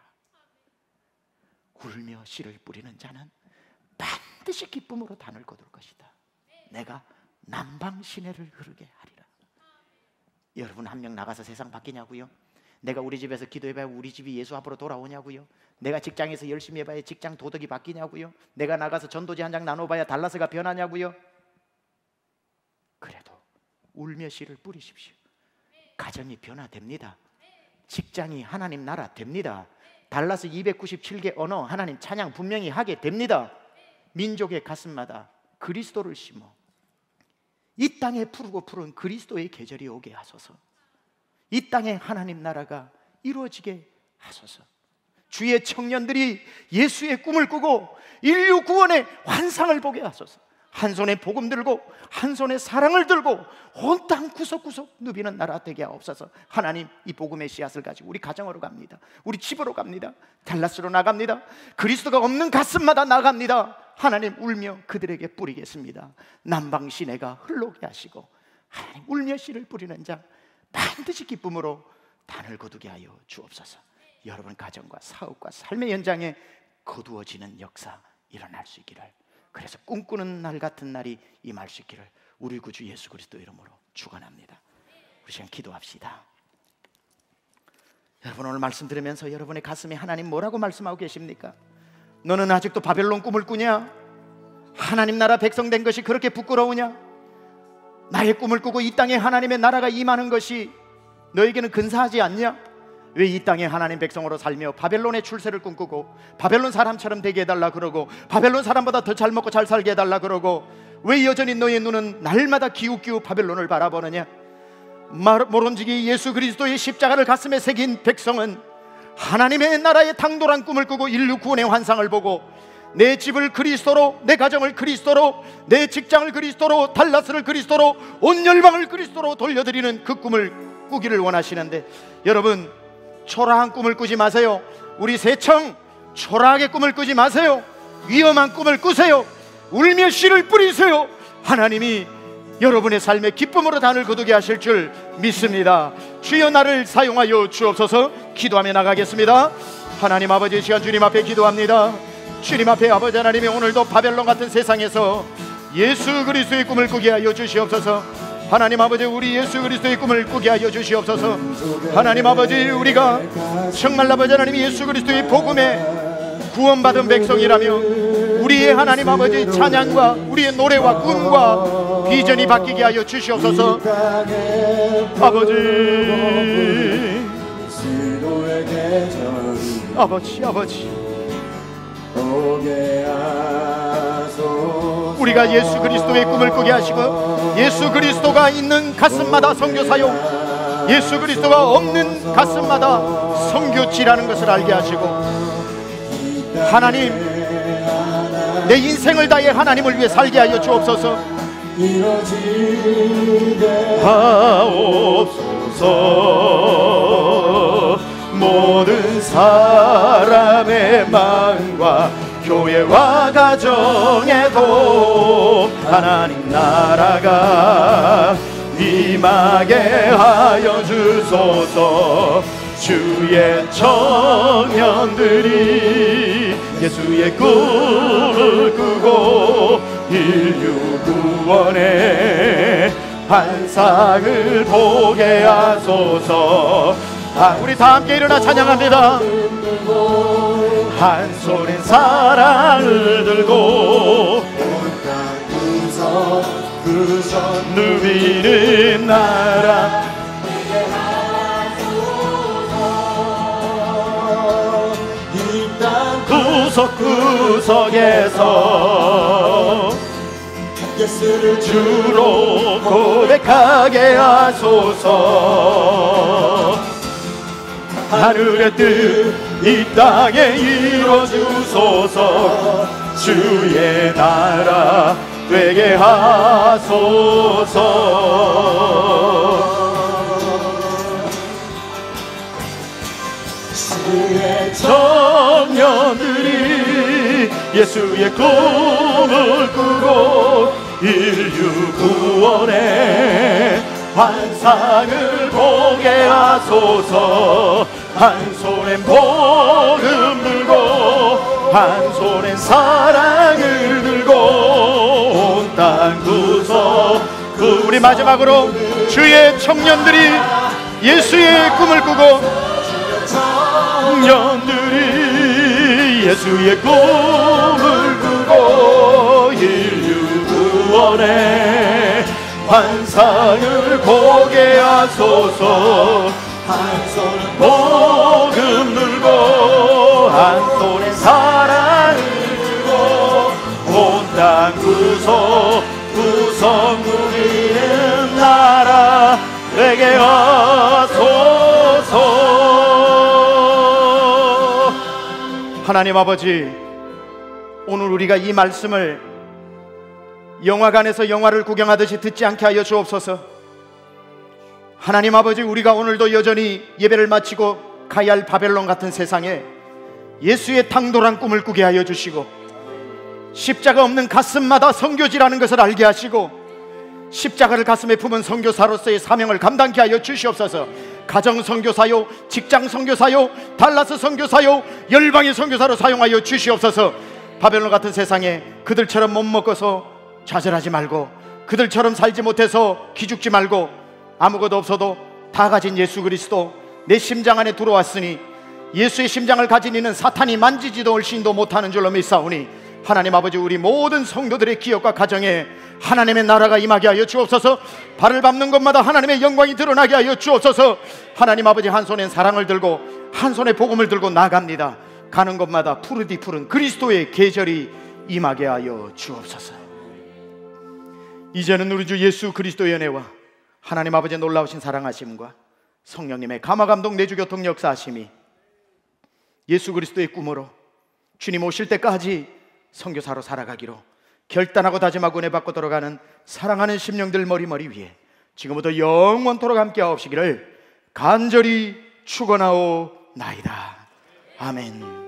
S1: 굴며 씨를 뿌리는 자는 반드시 기쁨으로 단을 거둘 것이다. 내가 남방 시내를 흐르게 하리라. 여러분 한 명 나가서 세상 바뀌냐고요? 내가 우리 집에서 기도해봐야 우리 집이 예수 앞으로 돌아오냐고요. 내가 직장에서 열심히 해봐야 직장 도덕이 바뀌냐고요. 내가 나가서 전도지 한 장 나눠봐야 달라스가 변하냐고요. 그래도 울며 씨를 뿌리십시오. 가정이 변화됩니다. 직장이 하나님 나라 됩니다. 달라스 297개 언어 하나님 찬양 분명히 하게 됩니다. 민족의 가슴마다 그리스도를 심어 이 땅에 푸르고 푸른 그리스도의 계절이 오게 하소서. 이 땅에 하나님 나라가 이루어지게 하소서. 주의 청년들이 예수의 꿈을 꾸고 인류 구원의 환상을 보게 하소서. 한 손에 복음 들고 한 손에 사랑을 들고 온 땅 구석구석 누비는 나라 되게 하옵소서. 하나님 이 복음의 씨앗을 가지고 우리 가정으로 갑니다. 우리 집으로 갑니다. 달라스로 나갑니다. 그리스도가 없는 가슴마다 나갑니다. 하나님 울며 그들에게 뿌리겠습니다. 남방 시내가 흘러게 하시고 하나님 울며 씨를 뿌리는 자 반드시 기쁨으로 단을 거두게 하여 주옵소서. 여러분 가정과 사업과 삶의 현장에 거두어지는 역사 일어날 수 있기를. 그래서 꿈꾸는 날 같은 날이 임할 수 있기를 우리 구주 예수 그리스도 이름으로 축원합니다. 우리 시간 기도합시다. 여러분 오늘 말씀 들으면서 여러분의 가슴에 하나님 뭐라고 말씀하고 계십니까? 너는 아직도 바벨론 꿈을 꾸냐? 하나님 나라 백성된 것이 그렇게 부끄러우냐? 나의 꿈을 꾸고 이 땅에 하나님의 나라가 임하는 것이 너에게는 근사하지 않냐? 왜 이 땅에 하나님 백성으로 살며 바벨론의 출세를 꿈꾸고 바벨론 사람처럼 되게 해달라 그러고 바벨론 사람보다 더 잘 먹고 잘 살게 해달라 그러고 왜 여전히 너의 눈은 날마다 기웃기웃 바벨론을 바라보느냐? 모름지기 예수 그리스도의 십자가를 가슴에 새긴 백성은 하나님의 나라의 당돌한 꿈을 꾸고 인류 구원의 환상을 보고 내 집을 그리스도로 내 가정을 그리스도로 내 직장을 그리스도로 달라스를 그리스도로 온 열방을 그리스도로 돌려드리는 그 꿈을 꾸기를 원하시는데 여러분 초라한 꿈을 꾸지 마세요 우리 세청 초라하게 꿈을 꾸지 마세요 위험한 꿈을 꾸세요 울며 씨를 뿌리세요 하나님이 여러분의 삶에 기쁨으로 단을 거두게 하실 줄 믿습니다. 주여 나를 사용하여 주옵소서 기도하며 나가겠습니다. 하나님 아버지 시간 주님 앞에 기도합니다. 주님 앞에 아버지 하나님이 오늘도 바벨론 같은 세상에서 예수 그리스도의 꿈을 꾸게 하여 주시옵소서 하나님 아버지 우리 예수 그리스도의 꿈을 꾸게 하여 주시옵소서 하나님 아버지 우리가 정말 아버지 하나님 예수 그리스도의 복음에 구원받은 백성이라며 우리의 하나님 아버지 찬양과
S2: 우리의 노래와 꿈과 비전이 바뀌게 하여 주시옵소서 아버지 아버지 아버지
S1: 우리가 예수 그리스도의 꿈을 꾸게 하시고 예수 그리스도가 있는 가슴마다 성교 사용 예수 그리스도가 없는 가슴마다 성교치라는 것을 알게 하시고 하나님 내 인생을 다해 하나님을
S2: 위해 살게 하여 주옵소서 하옵소서 모든 사람의 마음과 교회와 가정에도 하나님 나라가 임하게 하여 주소서 주의 청년들이 예수의 꿈을 꾸고 인류 구원의 환상을 보게 하소서 아, 우리 다 함께 일어나 찬양합니다 한 손에 사랑을 들고 그저 누비는 나라 구석구석에서 예수를 주로 고백하게 하소서 하늘의 뜻이 땅에 이루어주소서 주의 나라 되게 하소서 주의 청년들이 예수의 꿈을 꾸고 인류 구원의 환상을 보게 하소서 한 손엔 보름 들고 한 손엔 사랑을 들고 온땅 구석 그 우리 마지막으로 주의 청년들이 예수의 꿈을 꾸고 청년들이 예수의 꿈을 꾸고 인류 구원에 환상을 보게 하소서 한 손은 구속 구속 누리는 나라 되게 하소서
S1: 하나님 아버지 오늘 우리가 이 말씀을 영화관에서 영화를 구경하듯이 듣지 않게 하여 주옵소서 하나님 아버지 우리가 오늘도 여전히 예배를 마치고 가야 할 바벨론 같은 세상에 예수의 탕도란 꿈을 꾸게 하여 주시고 십자가 없는 가슴마다 성교지라는 것을 알게 하시고 십자가를 가슴에 품은 성교사로서의 사명을 감당케 하여 주시옵소서. 가정 성교사요, 직장 성교사요, 달라스 성교사요, 열방의 성교사로 사용하여 주시옵소서. 바벨론 같은 세상에 그들처럼 못 먹어서 좌절하지 말고 그들처럼 살지 못해서 기죽지 말고 아무것도 없어도 다 가진 예수 그리스도 내 심장 안에 들어왔으니 예수의 심장을 가진 이는 사탄이 만지지도 얼씬도 못하는 줄로 믿사오니 하나님 아버지 우리 모든 성도들의 기억과 가정에 하나님의 나라가 임하게 하여 주옵소서 발을 밟는 것마다 하나님의 영광이 드러나게 하여 주옵소서 하나님 아버지 한 손엔 사랑을 들고 한 손에 복음을 들고 나갑니다 가는 곳마다 푸르디 푸른 그리스도의 계절이 임하게 하여 주옵소서 이제는 우리 주 예수 그리스도의 은혜와 하나님 아버지의 놀라우신 사랑하심과 성령님의 가마감동 내주교통 역사하심이 예수 그리스도의 꿈으로 주님 오실 때까지 성교사로 살아가기로 결단하고 다짐하고 은혜 받고 들어가는 사랑하는 심령들 머리머리 위에 지금부터 영원토록 함께하옵시기를 간절히 축원하옵나이다. 아멘.